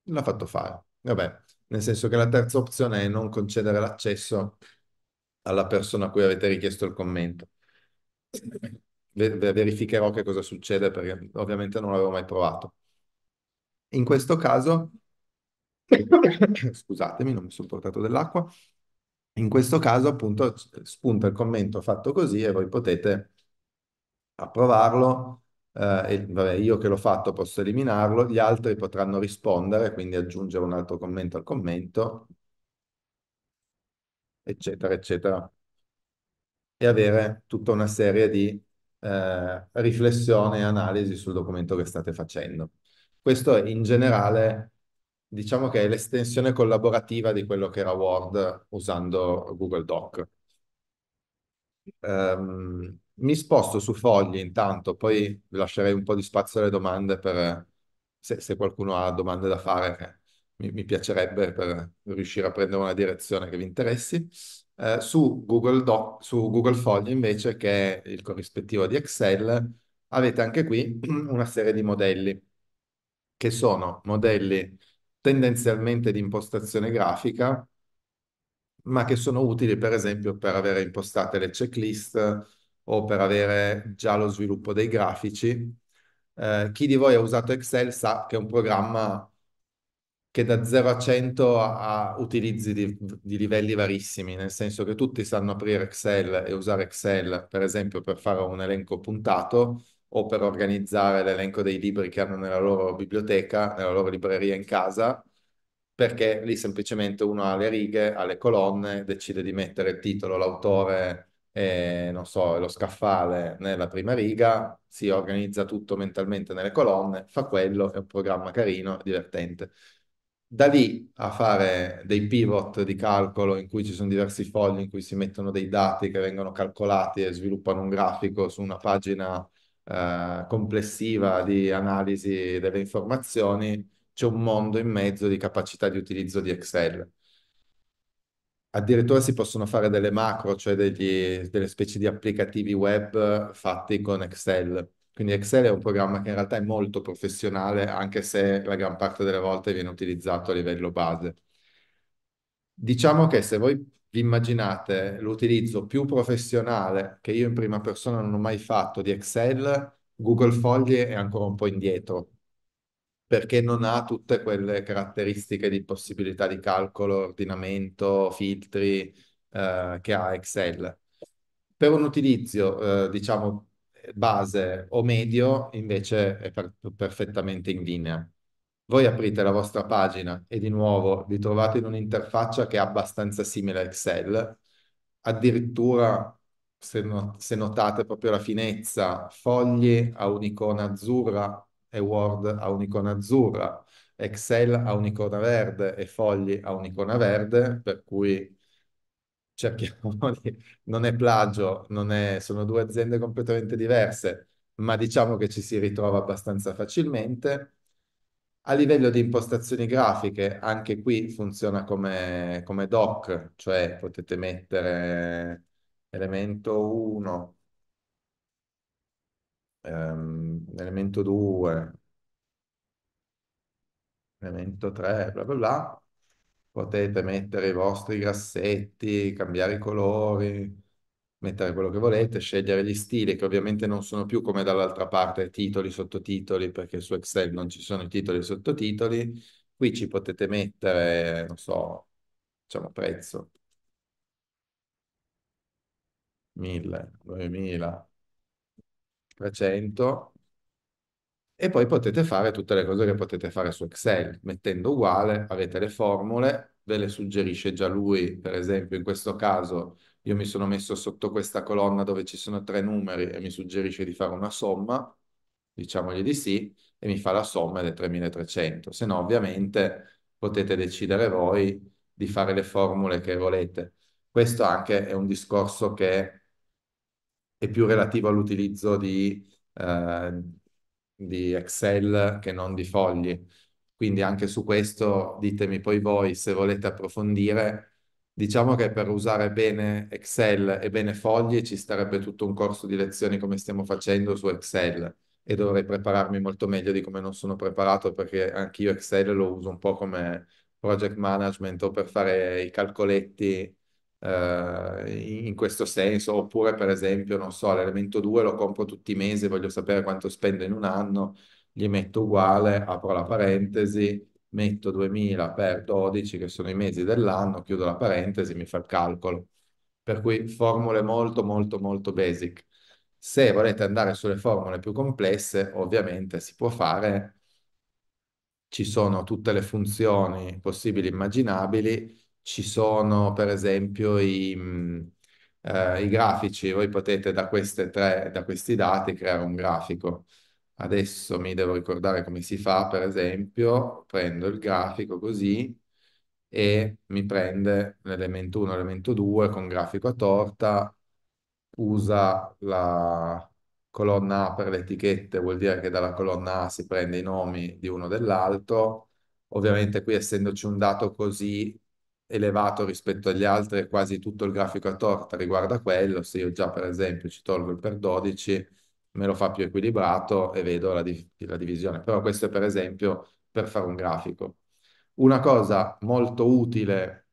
l'ha fatto fare. Vabbè, nel senso che la terza opzione è non concedere l'accesso alla persona a cui avete richiesto il commento. verificherò che cosa succede perché ovviamente non l'avevo mai provato. In questo caso, scusatemi, non mi sono portato dell'acqua. In questo caso, appunto, spunta il commento fatto così e voi potete approvarlo, eh, vabbè, io che l'ho fatto posso eliminarlo, gli altri potranno rispondere, quindi aggiungere un altro commento al commento, eccetera, eccetera, e avere tutta una serie di eh, riflessioni e analisi sul documento che state facendo. Questo è in generale, diciamo che è l'estensione collaborativa di quello che era Word usando Google Doc. Um, mi sposto su fogli intanto, poi vi lascerei un po' di spazio alle domande per se, se qualcuno ha domande da fare, mi, mi, piacerebbe per riuscire a prendere una direzione che vi interessi. Eh, su, Google Doc, su Google Fogli invece, che è il corrispettivo di Excel, avete anche qui una serie di modelli, che sono modelli tendenzialmente di impostazione grafica, ma che sono utili per esempio per avere impostate le checklist, o per avere già lo sviluppo dei grafici. Eh, chi di voi ha usato Excel sa che è un programma che da 0 a 100 ha, utilizzi di, di, livelli varissimi, nel senso che tutti sanno aprire Excel e usare Excel, per esempio, per fare un elenco puntato o per organizzare l'elenco dei libri che hanno nella loro biblioteca, nella loro libreria in casa, perché lì semplicemente uno ha le righe, ha le colonne, decide di mettere il titolo, l'autore, eh, non so, lo scaffale nella prima riga, si organizza tutto mentalmente nelle colonne, fa quello, è un programma carino, divertente. Da lì a fare dei pivot di calcolo in cui ci sono diversi fogli, in cui si mettono dei dati che vengono calcolati e sviluppano un grafico su una pagina eh, complessiva di analisi delle informazioni, c'è un mondo in mezzo di capacità di utilizzo di Excel. Addirittura si possono fare delle macro, cioè degli, delle specie di applicativi web fatti con Excel. Quindi Excel è un programma che in realtà è molto professionale, anche se la gran parte delle volte viene utilizzato a livello base. Diciamo che se voi vi immaginate l'utilizzo più professionale che io in prima persona non ho mai fatto di Excel, Google Fogli è ancora un po' indietro, perché non ha tutte quelle caratteristiche di possibilità di calcolo, ordinamento, filtri eh, che ha Excel. Per un utilizzo, eh, diciamo, base o medio, invece è per perfettamente in linea. Voi aprite la vostra pagina e di nuovo vi trovate in un'interfaccia che è abbastanza simile a Excel, addirittura se, no se notate proprio la finezza, fogli a un'icona azzurra e Word ha un'icona azzurra, Excel ha un'icona verde e Fogli ha un'icona verde, per cui cerchiamo di... non è plagio, non è... sono due aziende completamente diverse, ma diciamo che ci si ritrova abbastanza facilmente. A livello di impostazioni grafiche, anche qui funziona come, come doc, cioè potete mettere elemento 1, ehm, elemento 2, elemento 3, bla bla bla, potete mettere i vostri grassetti, cambiare i colori, mettere quello che volete, scegliere gli stili, che ovviamente non sono più come dall'altra parte titoli, sottotitoli, perché su Excel non ci sono i titoli e i sottotitoli, qui ci potete mettere, non so, diciamo prezzo, 1000, 2000, 300 e poi potete fare tutte le cose che potete fare su Excel, mettendo uguale, avete le formule, ve le suggerisce già lui, per esempio in questo caso io mi sono messo sotto questa colonna dove ci sono tre numeri e mi suggerisce di fare una somma, diciamogli di sì, e mi fa la somma del 3300, se no ovviamente potete decidere voi di fare le formule che volete. Questo anche è un discorso che è più relativo all'utilizzo di, eh, di Excel che non di fogli. Quindi anche su questo ditemi poi voi se volete approfondire. Diciamo che per usare bene Excel e bene fogli ci starebbe tutto un corso di lezioni come stiamo facendo su Excel e dovrei prepararmi molto meglio di come non sono preparato perché anch'io Excel lo uso un po' come project management o per fare i calcoletti eh, in questo senso, oppure per esempio, non so, l'elemento 2 lo compro tutti i mesi, voglio sapere quanto spendo in un anno, gli metto uguale, apro la parentesi, metto 2000 per 12 che sono i mesi dell'anno, chiudo la parentesi, mi fa il calcolo. Per cui formule molto molto molto basic. Se volete andare sulle formule più complesse, ovviamente si può fare, ci sono tutte le funzioni possibili e immaginabili, ci sono per esempio i, eh, i grafici, voi potete da, tre, da questi dati creare un grafico. Adesso mi devo ricordare come si fa, per esempio, prendo il grafico così e mi prende l'elemento 1 l'elemento 2 con grafico a torta, usa la colonna A per le etichette, vuol dire che dalla colonna A si prende i nomi di uno dell'altro, ovviamente qui essendoci un dato così elevato rispetto agli altri, quasi tutto il grafico a torta riguarda quello, se io già per esempio ci tolgo il per 12, me lo fa più equilibrato e vedo la, di la divisione. Però questo è per esempio per fare un grafico. Una cosa molto utile,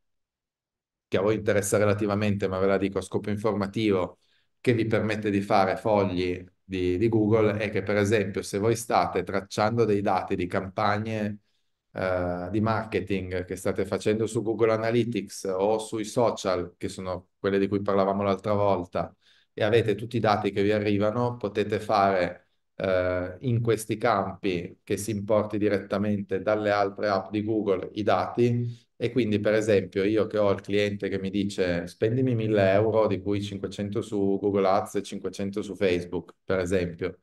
che a voi interessa relativamente, ma ve la dico a scopo informativo, che vi permette di fare fogli di, di Google è che per esempio se voi state tracciando dei dati di campagne eh, di marketing che state facendo su Google Analytics o sui social, che sono quelle di cui parlavamo l'altra volta, e avete tutti i dati che vi arrivano, potete fare eh, in questi campi che si importi direttamente dalle altre app di Google i dati e quindi per esempio io che ho il cliente che mi dice spendimi 1000 euro di cui 500 su Google Ads e 500 su Facebook per esempio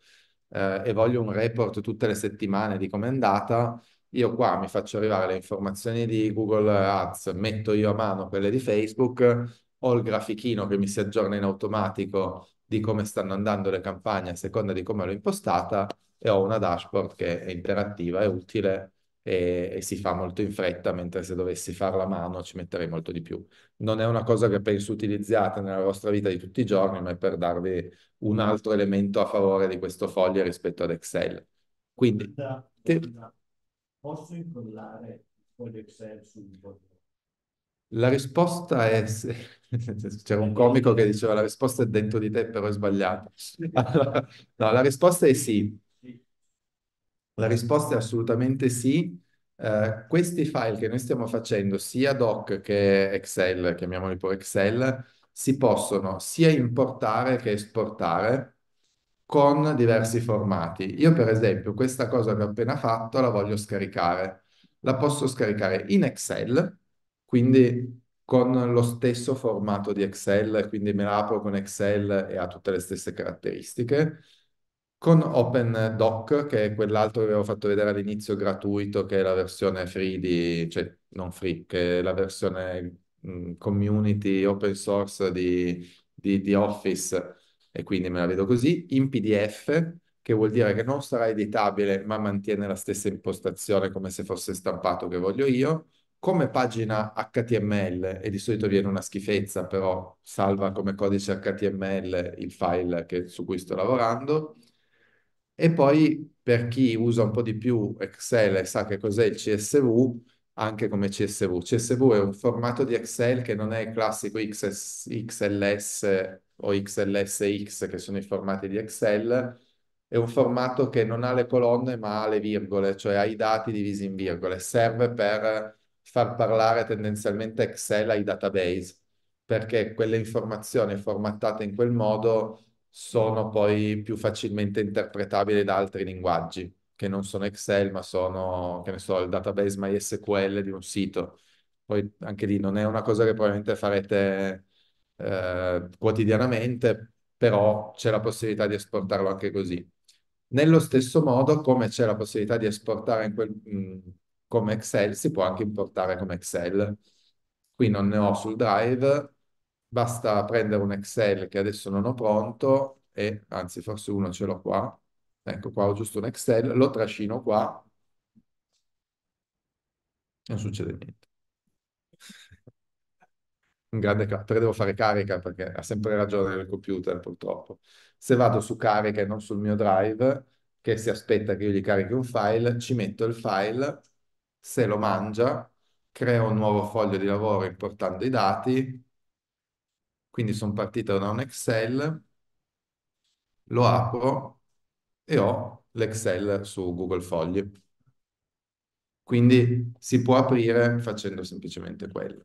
eh, e voglio un report tutte le settimane di com'è andata, io qua mi faccio arrivare le informazioni di Google Ads, metto io a mano quelle di Facebook, ho il grafichino che mi si aggiorna in automatico di come stanno andando le campagne a seconda di come l'ho impostata e ho una dashboard che è interattiva, è utile e, e si fa molto in fretta, mentre se dovessi farla a mano ci metterei molto di più. Non è una cosa che penso utilizzate nella vostra vita di tutti i giorni, ma è per darvi un altro elemento a favore di questo foglio rispetto ad Excel. Quindi... Esatto, te... Esatto. Posso incollare il foglio Excel su un foglio? La risposta è... C'era un comico che diceva la risposta è dentro di te, però è sbagliata. no, la risposta è sì. La risposta è assolutamente sì. Uh, questi file che noi stiamo facendo, sia doc che Excel, chiamiamoli pure Excel, si possono sia importare che esportare con diversi formati. Io per esempio questa cosa che ho appena fatto la voglio scaricare. La posso scaricare in Excel, quindi con lo stesso formato di Excel, quindi me la apro con Excel e ha tutte le stesse caratteristiche, con Open Doc, che è quell'altro che avevo fatto vedere all'inizio gratuito, che è la versione free di, cioè non free, che è la versione mh, community open source di, di, di Office e quindi me la vedo così, in PDF, che vuol dire che non sarà editabile, ma mantiene la stessa impostazione come se fosse stampato che voglio io, come pagina HTML, e di solito viene una schifezza, però salva come codice HTML il file che, su cui sto lavorando, e poi per chi usa un po' di più Excel e sa che cos'è il CSV, anche come CSV. CSV è un formato di Excel che non è il classico XS, XLS o XLSX che sono i formati di Excel, è un formato che non ha le colonne ma ha le virgole, cioè ha i dati divisi in virgole. Serve per far parlare tendenzialmente Excel ai database, perché quelle informazioni formattate in quel modo sono poi più facilmente interpretabili da altri linguaggi che non sono Excel, ma sono, che ne so, il database MySQL di un sito. Poi anche lì non è una cosa che probabilmente farete eh, quotidianamente, però c'è la possibilità di esportarlo anche così. Nello stesso modo, come c'è la possibilità di esportare quel, mh, mm, come Excel, si può anche importare come Excel. Qui non ne ho sul drive, basta prendere un Excel che adesso non ho pronto, e anzi forse uno ce l'ho qua, Ecco qua ho giusto un Excel, lo trascino qua, non succede niente. Un grande clatter, devo fare carica perché ha sempre ragione il computer purtroppo. Se vado su carica e non sul mio drive, che si aspetta che io gli carichi un file, ci metto il file, se lo mangia, creo un nuovo foglio di lavoro importando i dati, quindi sono partito da un Excel, lo apro, e ho l'Excel su Google Fogli. Quindi si può aprire facendo semplicemente quello.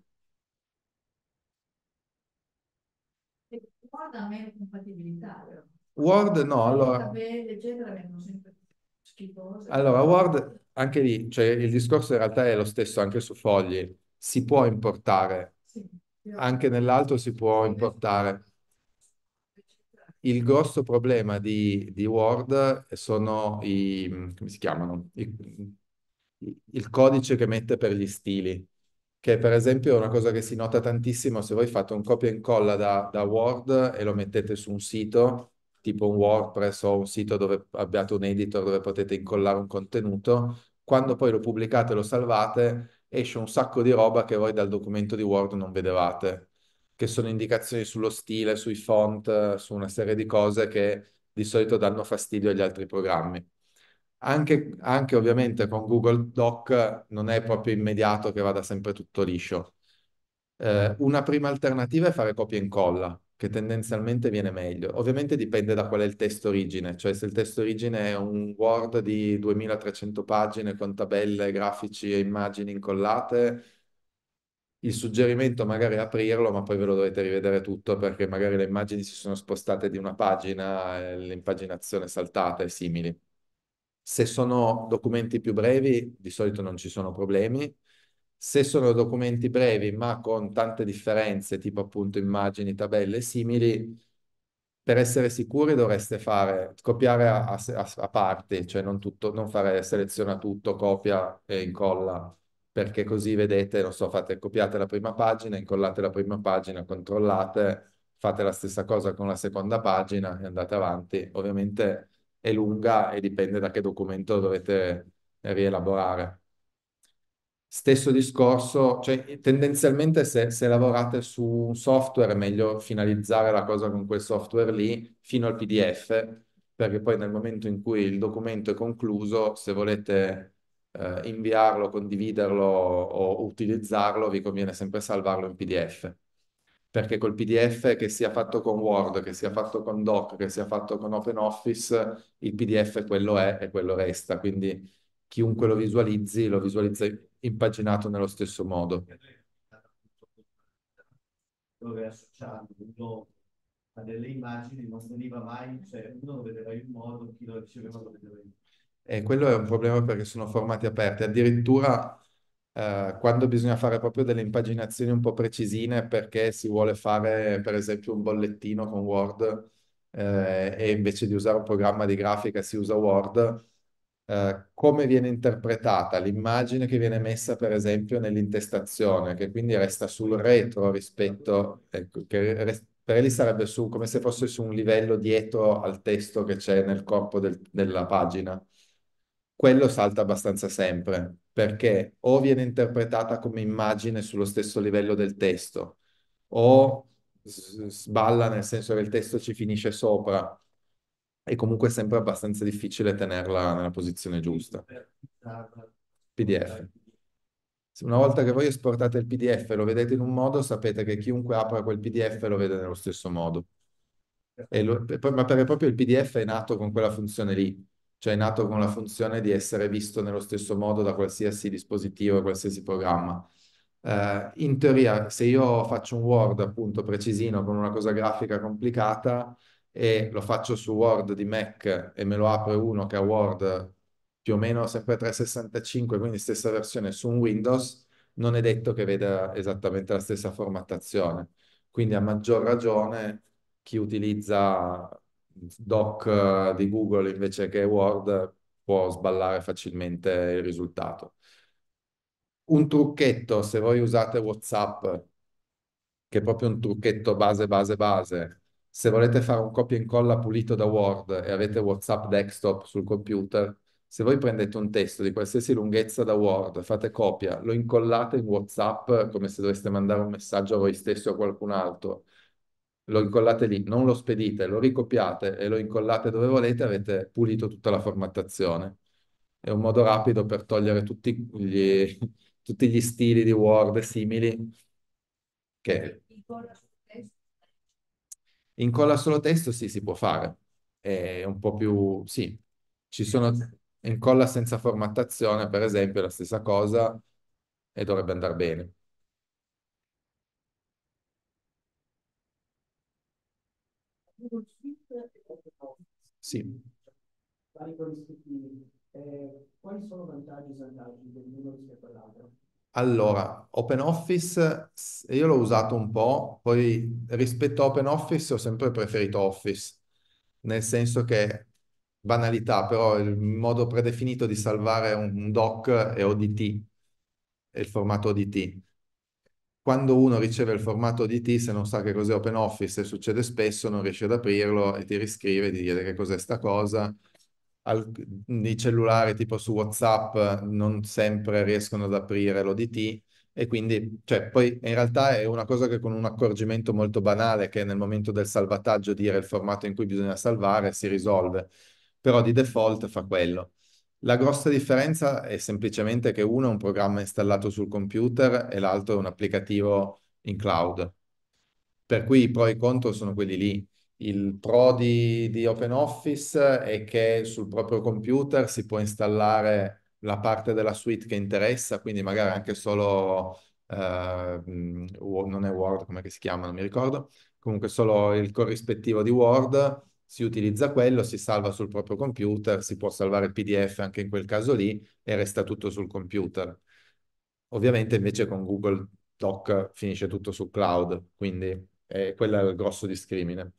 Word ha meno compatibilità, vero? Word no, allora... Tabelle, eccetera, vengono sempre schifose. Allora, Word, anche lì, cioè il discorso in realtà è lo stesso anche su fogli. Si può importare. Sì, anche nell'altro si può importare il mm. grosso problema di, di Word eh, sono i, come si chiamano? I, il codice che mette per gli stili, che per esempio è una cosa che si nota tantissimo se voi fate un copia e incolla da, da Word e lo mettete su un sito, tipo un WordPress o un sito dove abbiate un editor dove potete incollare un contenuto, quando poi lo pubblicate e lo salvate, esce un sacco di roba che voi dal documento di Word non vedevate che sono indicazioni sullo stile, sui font, su una serie di cose che di solito danno fastidio agli altri programmi. Anche, anche ovviamente con Google Doc non è proprio immediato che vada sempre tutto liscio. Eh, una prima alternativa è fare copia e incolla, che tendenzialmente viene meglio. Ovviamente dipende da qual è il testo origine, cioè se il testo origine è un Word di 2300 pagine con tabelle, grafici e immagini incollate, il suggerimento magari è aprirlo, ma poi ve lo dovete rivedere tutto perché magari le immagini si sono spostate di una pagina, l'impaginazione saltata e simili. Se sono documenti più brevi, di solito non ci sono problemi. Se sono documenti brevi, ma con tante differenze, tipo appunto immagini, tabelle simili, per essere sicuri dovreste fare, copiare a, a, a parti, cioè non, tutto, non fare seleziona tutto, copia e incolla perché così vedete, non so, fate, copiate la prima pagina, incollate la prima pagina, controllate, fate la stessa cosa con la seconda pagina e andate avanti. Ovviamente è lunga e dipende da che documento dovete rielaborare. Stesso discorso, cioè tendenzialmente se, se, lavorate su un software è meglio finalizzare la cosa con quel software lì fino al PDF, perché poi nel momento in cui il documento è concluso, se volete eh, inviarlo, condividerlo o utilizzarlo, vi conviene sempre salvarlo in PDF. Perché col PDF, che sia fatto con Word, che sia fatto con Doc, che sia fatto con OpenOffice, il PDF quello è e quello resta. Quindi chiunque lo visualizzi, lo visualizza impaginato nello stesso modo. Dove associarlo a delle immagini non veniva mai, cioè uno lo vedeva in un modo, chi lo riceveva lo vedeva in un modo e quello è un problema perché sono formati aperti. Addirittura eh, quando bisogna fare proprio delle impaginazioni un po' precisine perché si vuole fare per esempio un bollettino con Word eh, e invece di usare un programma di grafica si usa Word, Uh, come viene interpretata l'immagine che viene messa, per esempio, nell'intestazione, che quindi resta sul retro rispetto, ecco, che rest- per lì sarebbe su, come se fosse su un livello dietro al testo che c'è nel corpo del, della pagina quello salta abbastanza sempre, perché o viene interpretata come immagine sullo stesso livello del testo, o sballa nel senso che il testo ci finisce sopra, è comunque sempre abbastanza difficile tenerla nella posizione giusta. PDF. Se una volta che voi esportate il PDF e lo vedete in un modo, sapete che chiunque apra quel PDF lo vede nello stesso modo. Lo, ma perché proprio il PDF è nato con quella funzione lì cioè è nato con la funzione di essere visto nello stesso modo da qualsiasi dispositivo qualsiasi programma. Uh, in teoria, se io faccio un Word appunto precisino con una cosa grafica complicata e lo faccio su Word di Mac e me lo apre uno che ha Word più o meno sempre 365, quindi stessa versione su un Windows, non è detto che veda esattamente la stessa formattazione. Quindi a maggior ragione chi utilizza doc eh, di Google invece che Word può sballare facilmente il risultato. Un trucchetto, se voi usate WhatsApp, che è proprio un trucchetto base, base, base, se volete fare un copia e incolla pulito da Word e avete WhatsApp desktop sul computer, se voi prendete un testo di qualsiasi lunghezza da Word, fate copia, lo incollate in WhatsApp come se doveste mandare un messaggio a voi stesso o a qualcun altro, lo incollate lì, non lo spedite, lo ricopiate e lo incollate dove volete, avete pulito tutta la formattazione. È un modo rapido per togliere tutti gli, tutti gli stili di Word e simili. Che... Incolla solo testo? Sì, si può fare. È un po' più... Sì, ci sono... Incolla senza formattazione, per esempio, è la stessa cosa e dovrebbe andare bene. Sì. Quali eh, sono i vantaggi e svantaggi dell'uno rispetto all'altro? Allora, OpenOffice, io l'ho usato un po', poi rispetto a OpenOffice ho sempre preferito Office, nel senso che banalità, però il modo predefinito di salvare un doc è ODT, è il formato ODT quando uno riceve il formato DT, se non sa che cos'è OpenOffice, e succede spesso, non riesce ad aprirlo e ti riscrive, ti chiede che cos'è sta cosa. Al, I cellulari tipo su WhatsApp non sempre riescono ad aprire l'ODT e quindi, cioè, poi in realtà è una cosa che con un accorgimento molto banale che nel momento del salvataggio dire il formato in cui bisogna salvare si risolve, però di default fa quello. La grossa differenza è semplicemente che uno è un programma installato sul computer e l'altro è un applicativo in cloud. Per cui i pro e i contro sono quelli lì. Il pro di, di OpenOffice è che sul proprio computer si può installare la parte della suite che interessa, quindi magari anche solo, eh, non è Word come si chiama, non mi ricordo, comunque solo il corrispettivo di Word si utilizza quello, si salva sul proprio computer, si può salvare il PDF anche in quel caso lì e resta tutto sul computer. Ovviamente invece con Google Doc finisce tutto sul cloud, quindi è quello è il grosso discrimine.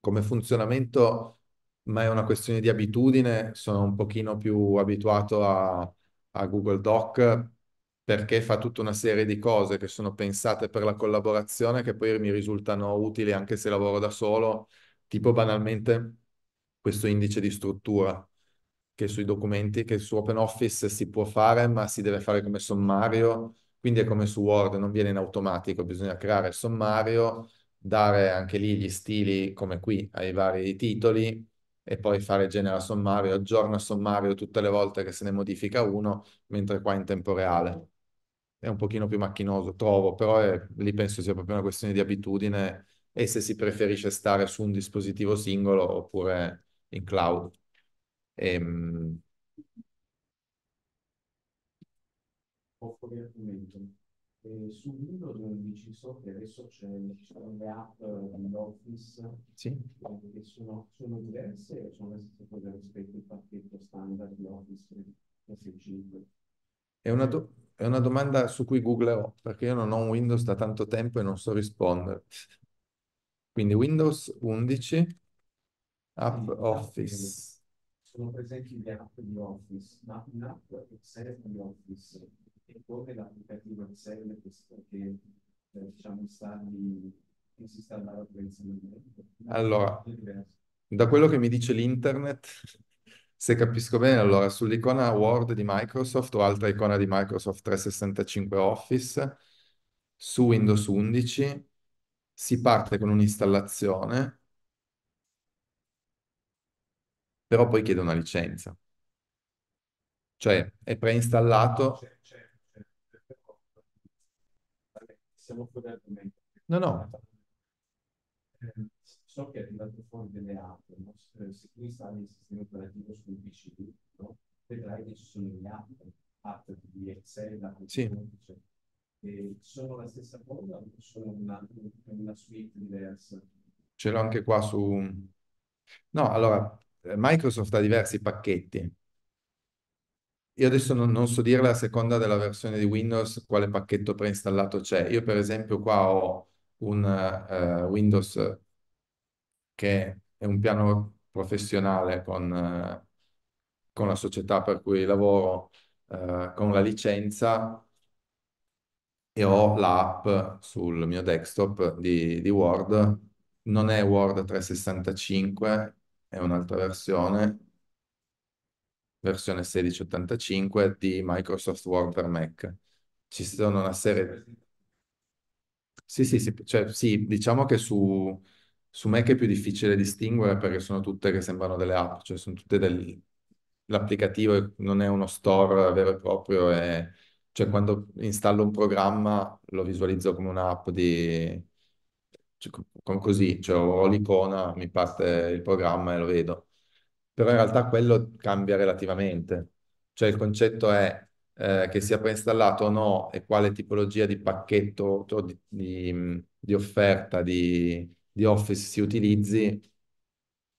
Come funzionamento, ma è una questione di abitudine, sono un pochino più abituato a, a Google Doc perché fa tutta una serie di cose che sono pensate per la collaborazione che poi mi risultano utili anche se lavoro da solo tipo banalmente questo indice di struttura che sui documenti, che su OpenOffice si può fare, ma si deve fare come sommario, quindi è come su Word, non viene in automatico, bisogna creare il sommario, dare anche lì gli stili come qui ai vari titoli e poi fare genera sommario, aggiorna sommario tutte le volte che se ne modifica uno, mentre qua in tempo reale. È un pochino più macchinoso, trovo, però è, lì penso sia proprio una questione di abitudine e se si preferisce stare su un dispositivo singolo oppure in cloud. Ehm... Offro un commento. Eh, su Windows 11 so che adesso ci sono le app di eh, Office sì. che sono, sono diverse o sono le stesse cose rispetto al pacchetto standard di Office S5? È una, do- è una domanda su cui googlerò perché io non ho un Windows da tanto tempo e non so rispondere. Quindi Windows 11, App Office. Sono presenti le app di Office, ma un'app serve di Office e come l'applicativo che serve eh, perché diciamo sta di Allora, da quello che mi dice l'internet, se capisco bene, allora sull'icona Word di Microsoft o altra icona di Microsoft 365 Office su Windows 11 si parte con un'installazione, però poi chiede una licenza. Cioè è preinstallato. No, no. Ehm, so che è arrivato fuori delle app, eh, se tu installi il sistema operativo sul un PC, vedrai che ci sono le app, app di Excel, app di sì eh, sono la stessa cosa o sono una, una suite diversa? Ce l'ho anche qua su... No, allora, Microsoft ha diversi pacchetti. Io adesso non, non so dirla a seconda della versione di Windows quale pacchetto preinstallato c'è. Io per esempio qua ho un uh, Windows che è un piano professionale con, uh, con la società per cui lavoro, uh, con la licenza e ho ah. l'app sul mio desktop di, di, Word. Non è Word 365, è un'altra versione, versione 1685 di Microsoft Word per Mac. Ci sono una serie... Sì, sì, sì, cioè, sì diciamo che su, su Mac è più difficile distinguere perché sono tutte che sembrano delle app, cioè sono tutte del... L'applicativo non è uno store vero e proprio, è cioè quando installo un programma lo visualizzo come un'app di... cioè, com- così, cioè ho l'icona, mi parte il programma e lo vedo. Però in realtà quello cambia relativamente. Cioè il concetto è eh, che sia preinstallato o no e quale tipologia di pacchetto o di, di, di, offerta di, di Office si utilizzi,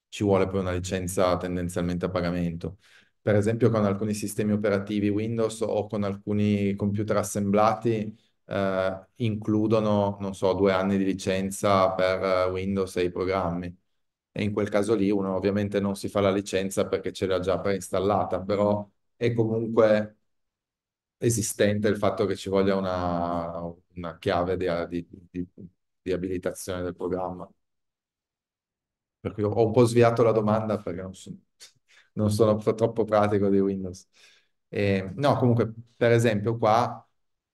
ci vuole poi una licenza tendenzialmente a pagamento per esempio con alcuni sistemi operativi Windows o con alcuni computer assemblati, eh, includono, non so, due anni di licenza per eh, Windows e i programmi. E in quel caso lì uno ovviamente non si fa la licenza perché ce l'ha già preinstallata, però è comunque esistente il fatto che ci voglia una, una chiave di, di, di, abilitazione del programma. Per cui ho un po' sviato la domanda perché non so non sono troppo pratico di Windows. E, no, comunque, per esempio qua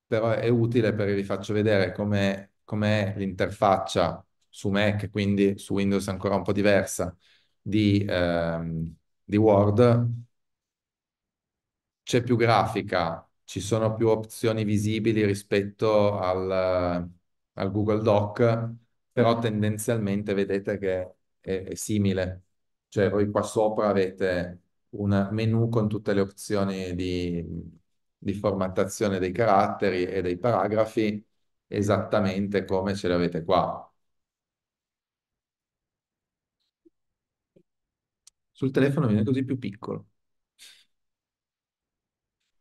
però è utile perché vi faccio vedere come com'è l'interfaccia su Mac, quindi su Windows ancora un po' diversa, di, ehm, di Word. C'è più grafica, ci sono più opzioni visibili rispetto al, al Google Doc, però tendenzialmente vedete che è, è simile. Cioè voi qua sopra avete un menu con tutte le opzioni di, di formattazione dei caratteri e dei paragrafi esattamente come ce l'avete qua. Sul telefono viene così più piccolo.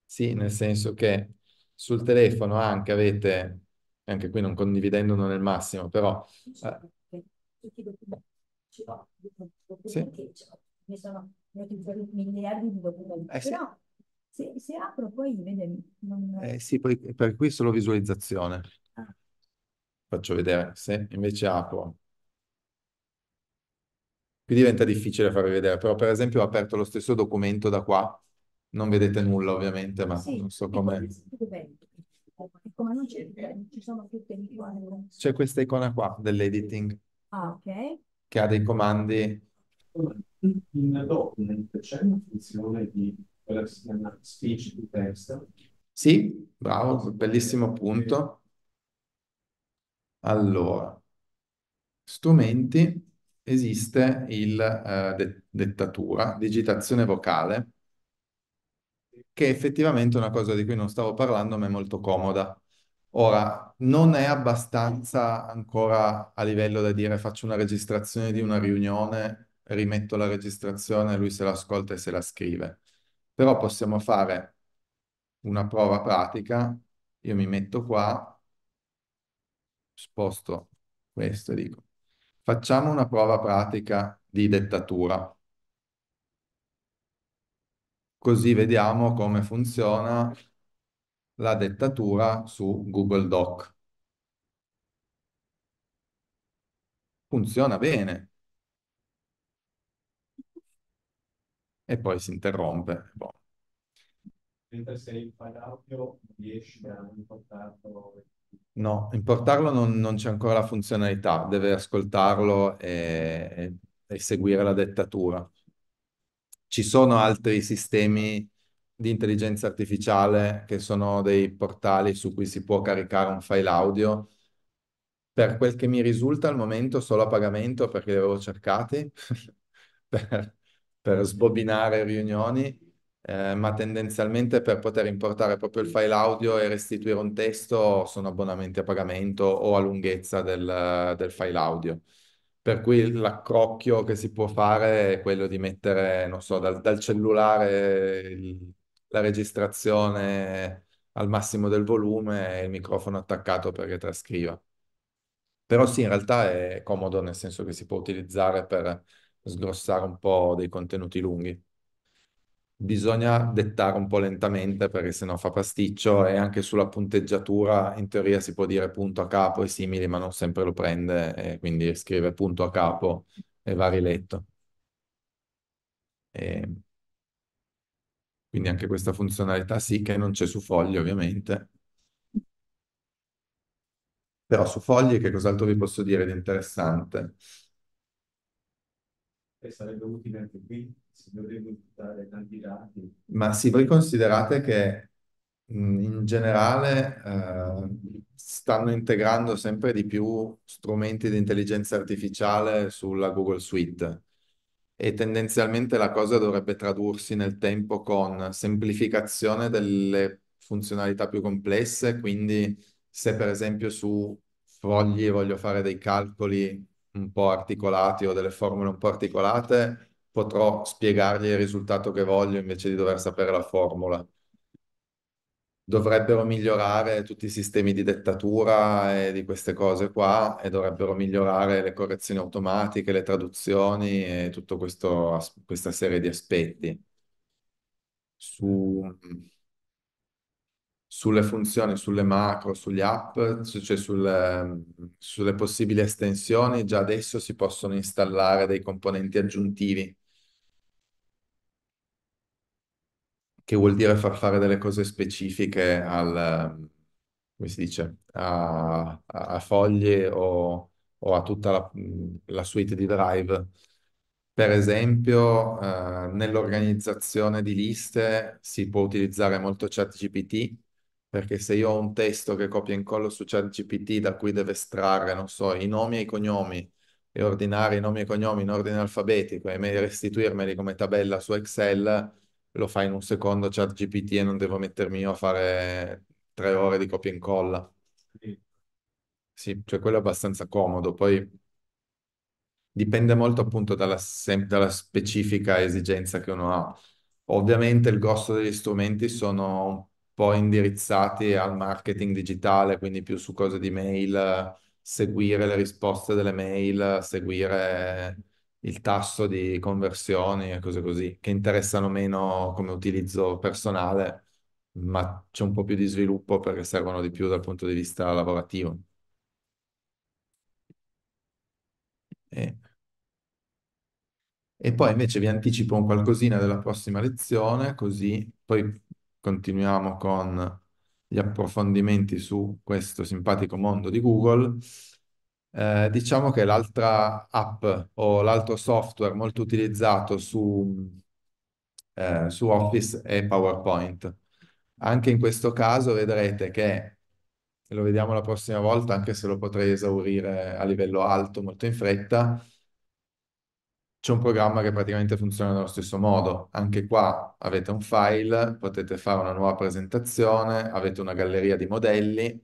Sì, nel senso che sul telefono anche avete, anche qui non condividendolo nel massimo, però... Eh, ci va, sì. ne sono miliardi di documenti, eh, però sì. se, se, apro poi vedi, non... Eh sì, poi, per qui solo visualizzazione. Ah. Faccio vedere, se invece apro. Qui diventa difficile farvi vedere, però per esempio ho aperto lo stesso documento da qua, non vedete nulla ovviamente, ma sì, non so come... Cioè, c'è questa icona qua dell'editing. Ah, ok che ha dei comandi. In document c'è una funzione di quella che si chiama speech to text. Sì, bravo, bellissimo punto. Allora, strumenti, esiste il eh, det dettatura, digitazione vocale, che effettivamente è una cosa di cui non stavo parlando, ma è molto comoda. Ora, non è abbastanza ancora a livello da dire faccio una registrazione di una riunione, rimetto la registrazione, lui se l'ascolta e se la scrive. Però possiamo fare una prova pratica, io mi metto qua, sposto questo e dico facciamo una prova pratica di dettatura. Così vediamo come funziona la dettatura su Google Doc. Funziona bene. E poi si interrompe. Boh. Mentre se il file audio riesci a importarlo... No, importarlo non, non c'è ancora la funzionalità, deve ascoltarlo e, e, e seguire la dettatura. Ci sono altri sistemi di intelligenza artificiale, che sono dei portali su cui si può caricare un file audio. Per quel che mi risulta al momento solo a pagamento, perché li avevo cercati per, per sbobinare riunioni, eh, ma tendenzialmente per poter importare proprio il file audio e restituire un testo sono abbonamenti a pagamento o a lunghezza del, del file audio. Per cui l'accrocchio che si può fare è quello di mettere, non so, dal, dal cellulare il la registrazione al massimo del volume e il microfono attaccato perché trascriva. Però sì, in realtà è comodo nel senso che si può utilizzare per sgrossare un po' dei contenuti lunghi. Bisogna dettare un po' lentamente perché sennò fa pasticcio e anche sulla punteggiatura in teoria si può dire punto a capo e simili, ma non sempre lo prende e quindi scrive punto a capo e va riletto. E ehm, quindi anche questa funzionalità sì che non c'è su fogli ovviamente. Però su fogli che cos'altro vi posso dire di interessante? E sarebbe utile anche qui, se dovremmo buttare tanti dati. Ma sì, voi considerate che mm, in generale eh, stanno integrando sempre di più strumenti di intelligenza artificiale sulla Google Suite e tendenzialmente la cosa dovrebbe tradursi nel tempo con semplificazione delle funzionalità più complesse, quindi se per esempio su fogli voglio fare dei calcoli un po' articolati o delle formule un po' articolate, potrò spiegargli il risultato che voglio invece di dover sapere la formula dovrebbero migliorare tutti i sistemi di dettatura e di queste cose qua e dovrebbero migliorare le correzioni automatiche, le traduzioni e tutta questa serie di aspetti. Su, sulle funzioni, sulle macro, sugli app, cioè sulle, sulle possibili estensioni, già adesso si possono installare dei componenti aggiuntivi che vuol dire far fare delle cose specifiche al, come si dice, a, a foglie o, o, a tutta la, la, suite di drive. Per esempio, eh, nell'organizzazione di liste si può utilizzare molto ChatGPT, perché se io ho un testo che copio e incollo su ChatGPT da cui deve estrarre, non so, i nomi e i cognomi e ordinare i nomi e i cognomi in ordine alfabetico e restituirmeli come tabella su Excel, lo fai in un secondo chat GPT e non devo mettermi io a fare tre ore di copia e incolla. Sì. sì, cioè quello è abbastanza comodo. Poi dipende molto appunto dalla, dalla specifica esigenza che uno ha. Ovviamente il grosso degli strumenti sono un po' indirizzati al marketing digitale, quindi più su cose di mail, seguire le risposte delle mail, seguire il tasso di conversioni e cose così, che interessano meno come utilizzo personale, ma c'è un po' più di sviluppo perché servono di più dal punto di vista lavorativo. E, e poi invece vi anticipo un qualcosina della prossima lezione, così poi continuiamo con gli approfondimenti su questo simpatico mondo di Google eh, diciamo che l'altra app o l'altro software molto utilizzato su, eh, su Office è PowerPoint. Anche in questo caso vedrete che, lo vediamo la prossima volta, anche se lo potrei esaurire a livello alto molto in fretta, c'è un programma che praticamente funziona nello stesso modo. Anche qua avete un file, potete fare una nuova presentazione, avete una galleria di modelli,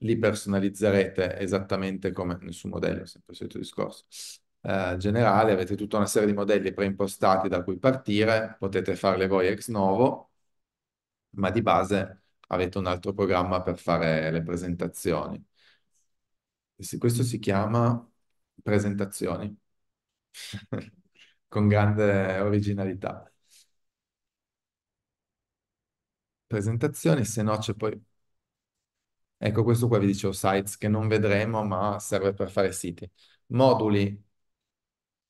li personalizzerete esattamente come nessun modello, sempre il solito discorso. Eh, generale, avete tutta una serie di modelli preimpostati da cui partire, potete farle voi ex novo, ma di base avete un altro programma per fare le presentazioni. Questo si chiama presentazioni, con grande originalità. Presentazioni, se no c'è poi Ecco, questo qua vi dicevo, sites che non vedremo, ma serve per fare siti. Moduli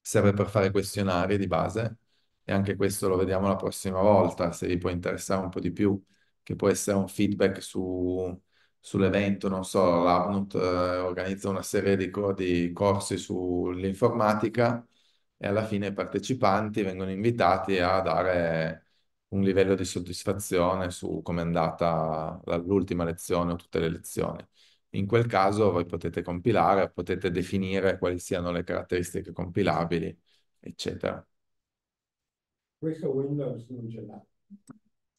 serve per fare questionari di base, e anche questo lo vediamo la prossima volta, se vi può interessare un po' di più, che può essere un feedback su, sull'evento, non so, l'Abnut eh, organizza una serie di, di corsi sull'informatica e alla fine i partecipanti vengono invitati a dare un livello di soddisfazione su come è andata l'ultima lezione o tutte le lezioni. In quel caso voi potete compilare, potete definire quali siano le caratteristiche compilabili, eccetera. Questo Windows non ce l'ha.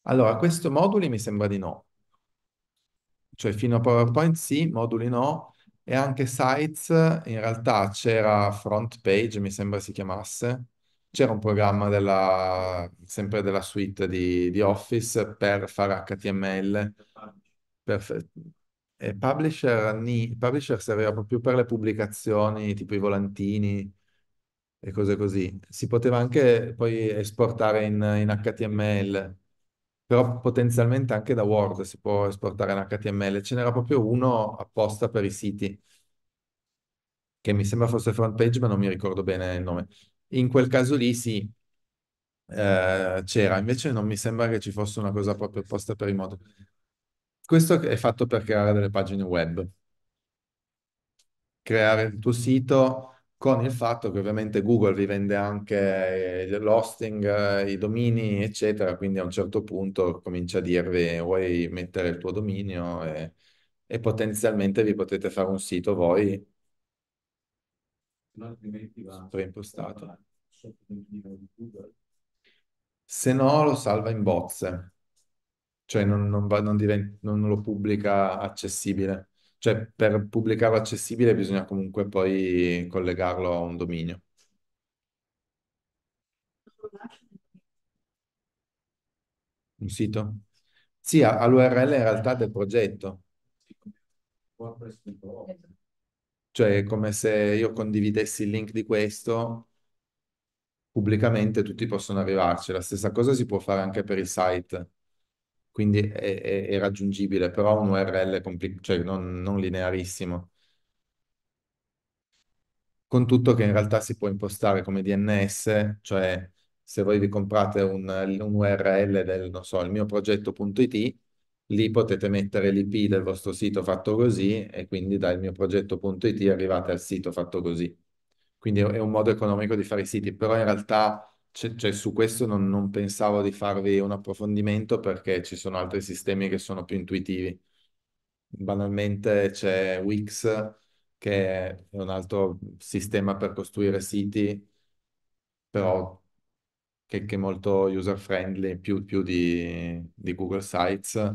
Allora, questo moduli mi sembra di no. Cioè fino a PowerPoint sì, moduli no, e anche Sites in realtà c'era Front Page, mi sembra si chiamasse, c'era un programma della, sempre della suite di, di, Office per fare HTML. Per, e Publisher, ni, Publisher serviva proprio per le pubblicazioni, tipo i volantini e cose così. Si poteva anche poi esportare in, in HTML, però potenzialmente anche da Word si può esportare in HTML. Ce n'era proprio uno apposta per i siti, che mi sembra fosse Front Page, ma non mi ricordo bene il nome in quel caso lì sì, eh, c'era, invece non mi sembra che ci fosse una cosa proprio apposta per i moto. Questo è fatto per creare delle pagine web, creare il tuo sito con il fatto che ovviamente Google vi vende anche l'hosting, eh, i domini, eccetera, quindi a un certo punto comincia a dirvi vuoi mettere il tuo dominio e, e potenzialmente vi potete fare un sito voi preimpostato. Se no lo salva in bozze, cioè non, non, va, non, diventa, non lo pubblica accessibile. Cioè per pubblicarlo accessibile bisogna comunque poi collegarlo a un dominio. Un sito? Sì, all'URL in realtà del progetto. Cioè, come se io condividessi il link di questo pubblicamente, tutti possono arrivarci. La stessa cosa si può fare anche per il site, quindi è, è- è raggiungibile, però un URL cioè non, non linearissimo. Con tutto che in realtà si può impostare come DNS, cioè se voi vi comprate un, un URL del, non so, il mio progetto.it lì potete mettere l'IP del vostro sito fatto così e quindi dal mio progetto.it arrivate al sito fatto così. Quindi è un modo economico di fare i siti, però in realtà cioè, su questo non, non, pensavo di farvi un approfondimento perché ci sono altri sistemi che sono più intuitivi. Banalmente c'è Wix che è un altro sistema per costruire siti, però che, che è molto user friendly, più, più di, di Google Sites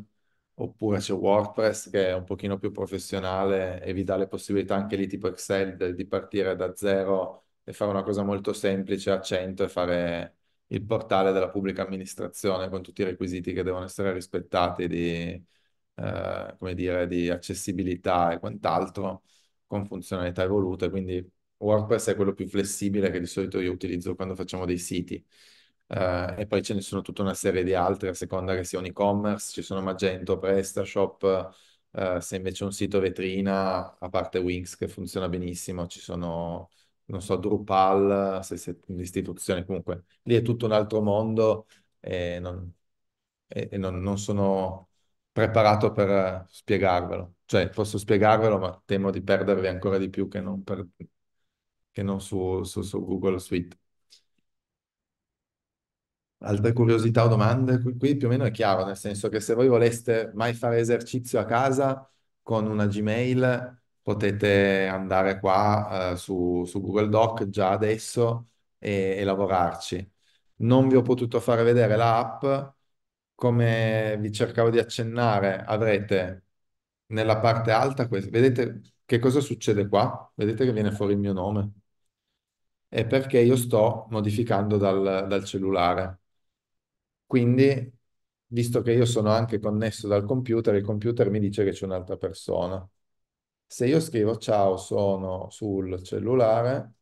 Oppure c'è WordPress che è un pochino più professionale e vi dà le possibilità anche lì tipo Excel di partire da zero e fare una cosa molto semplice a 100 e fare il portale della pubblica amministrazione con tutti i requisiti che devono essere rispettati di, eh, come dire, di accessibilità e quant'altro con funzionalità evolute. Quindi WordPress è quello più flessibile che di solito io utilizzo quando facciamo dei siti eh, e poi ce ne sono tutta una serie di altre a seconda che sia un e-commerce, ci sono Magento, PrestaShop, eh, se invece è un sito vetrina, a parte Wix che funziona benissimo, ci sono, non so, Drupal, se, se un'istituzione, comunque, lì è tutto un altro mondo e non, e, e non, non sono preparato per spiegarvelo. Cioè, posso spiegarvelo, ma temo di perdervi ancora di più che non, per, che non su, su, su Google Suite. Altre curiosità o domande? Qui più o meno è chiaro, nel senso che se voi voleste mai fare esercizio a casa con una Gmail, potete andare qua eh, su, su, Google Doc già adesso e, e, lavorarci. Non vi ho potuto fare vedere l'app, come vi cercavo di accennare, avrete nella parte alta, questo. vedete che cosa succede qua? Vedete che viene fuori il mio nome? è perché io sto modificando dal, dal, cellulare. Quindi, visto che io sono anche connesso dal computer, il computer mi dice che c'è un'altra persona. Se io scrivo ciao, sono sul cellulare,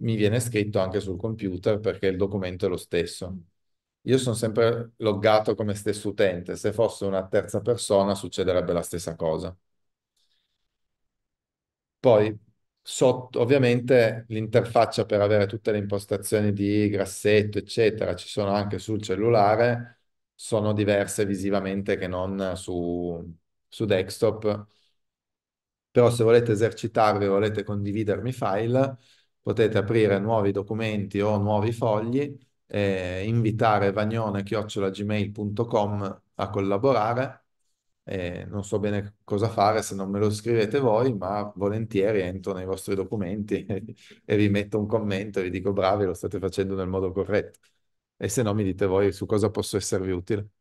mi viene scritto anche sul computer perché il documento è lo stesso. Io sono sempre loggato come stesso utente, se fosse una terza persona succederebbe la stessa cosa. Poi Sotto, ovviamente l'interfaccia per avere tutte le impostazioni di grassetto, eccetera, ci sono anche sul cellulare, sono diverse visivamente che non su, su desktop. Però se volete esercitarvi o volete condividermi file, potete aprire nuovi documenti o nuovi fogli e invitare vagnone-gmail.com a collaborare eh, non so bene cosa fare se non me lo scrivete voi, ma volentieri entro nei vostri documenti e vi metto un commento e vi dico bravi, lo state facendo nel modo corretto. E se no mi dite voi su cosa posso esservi utile.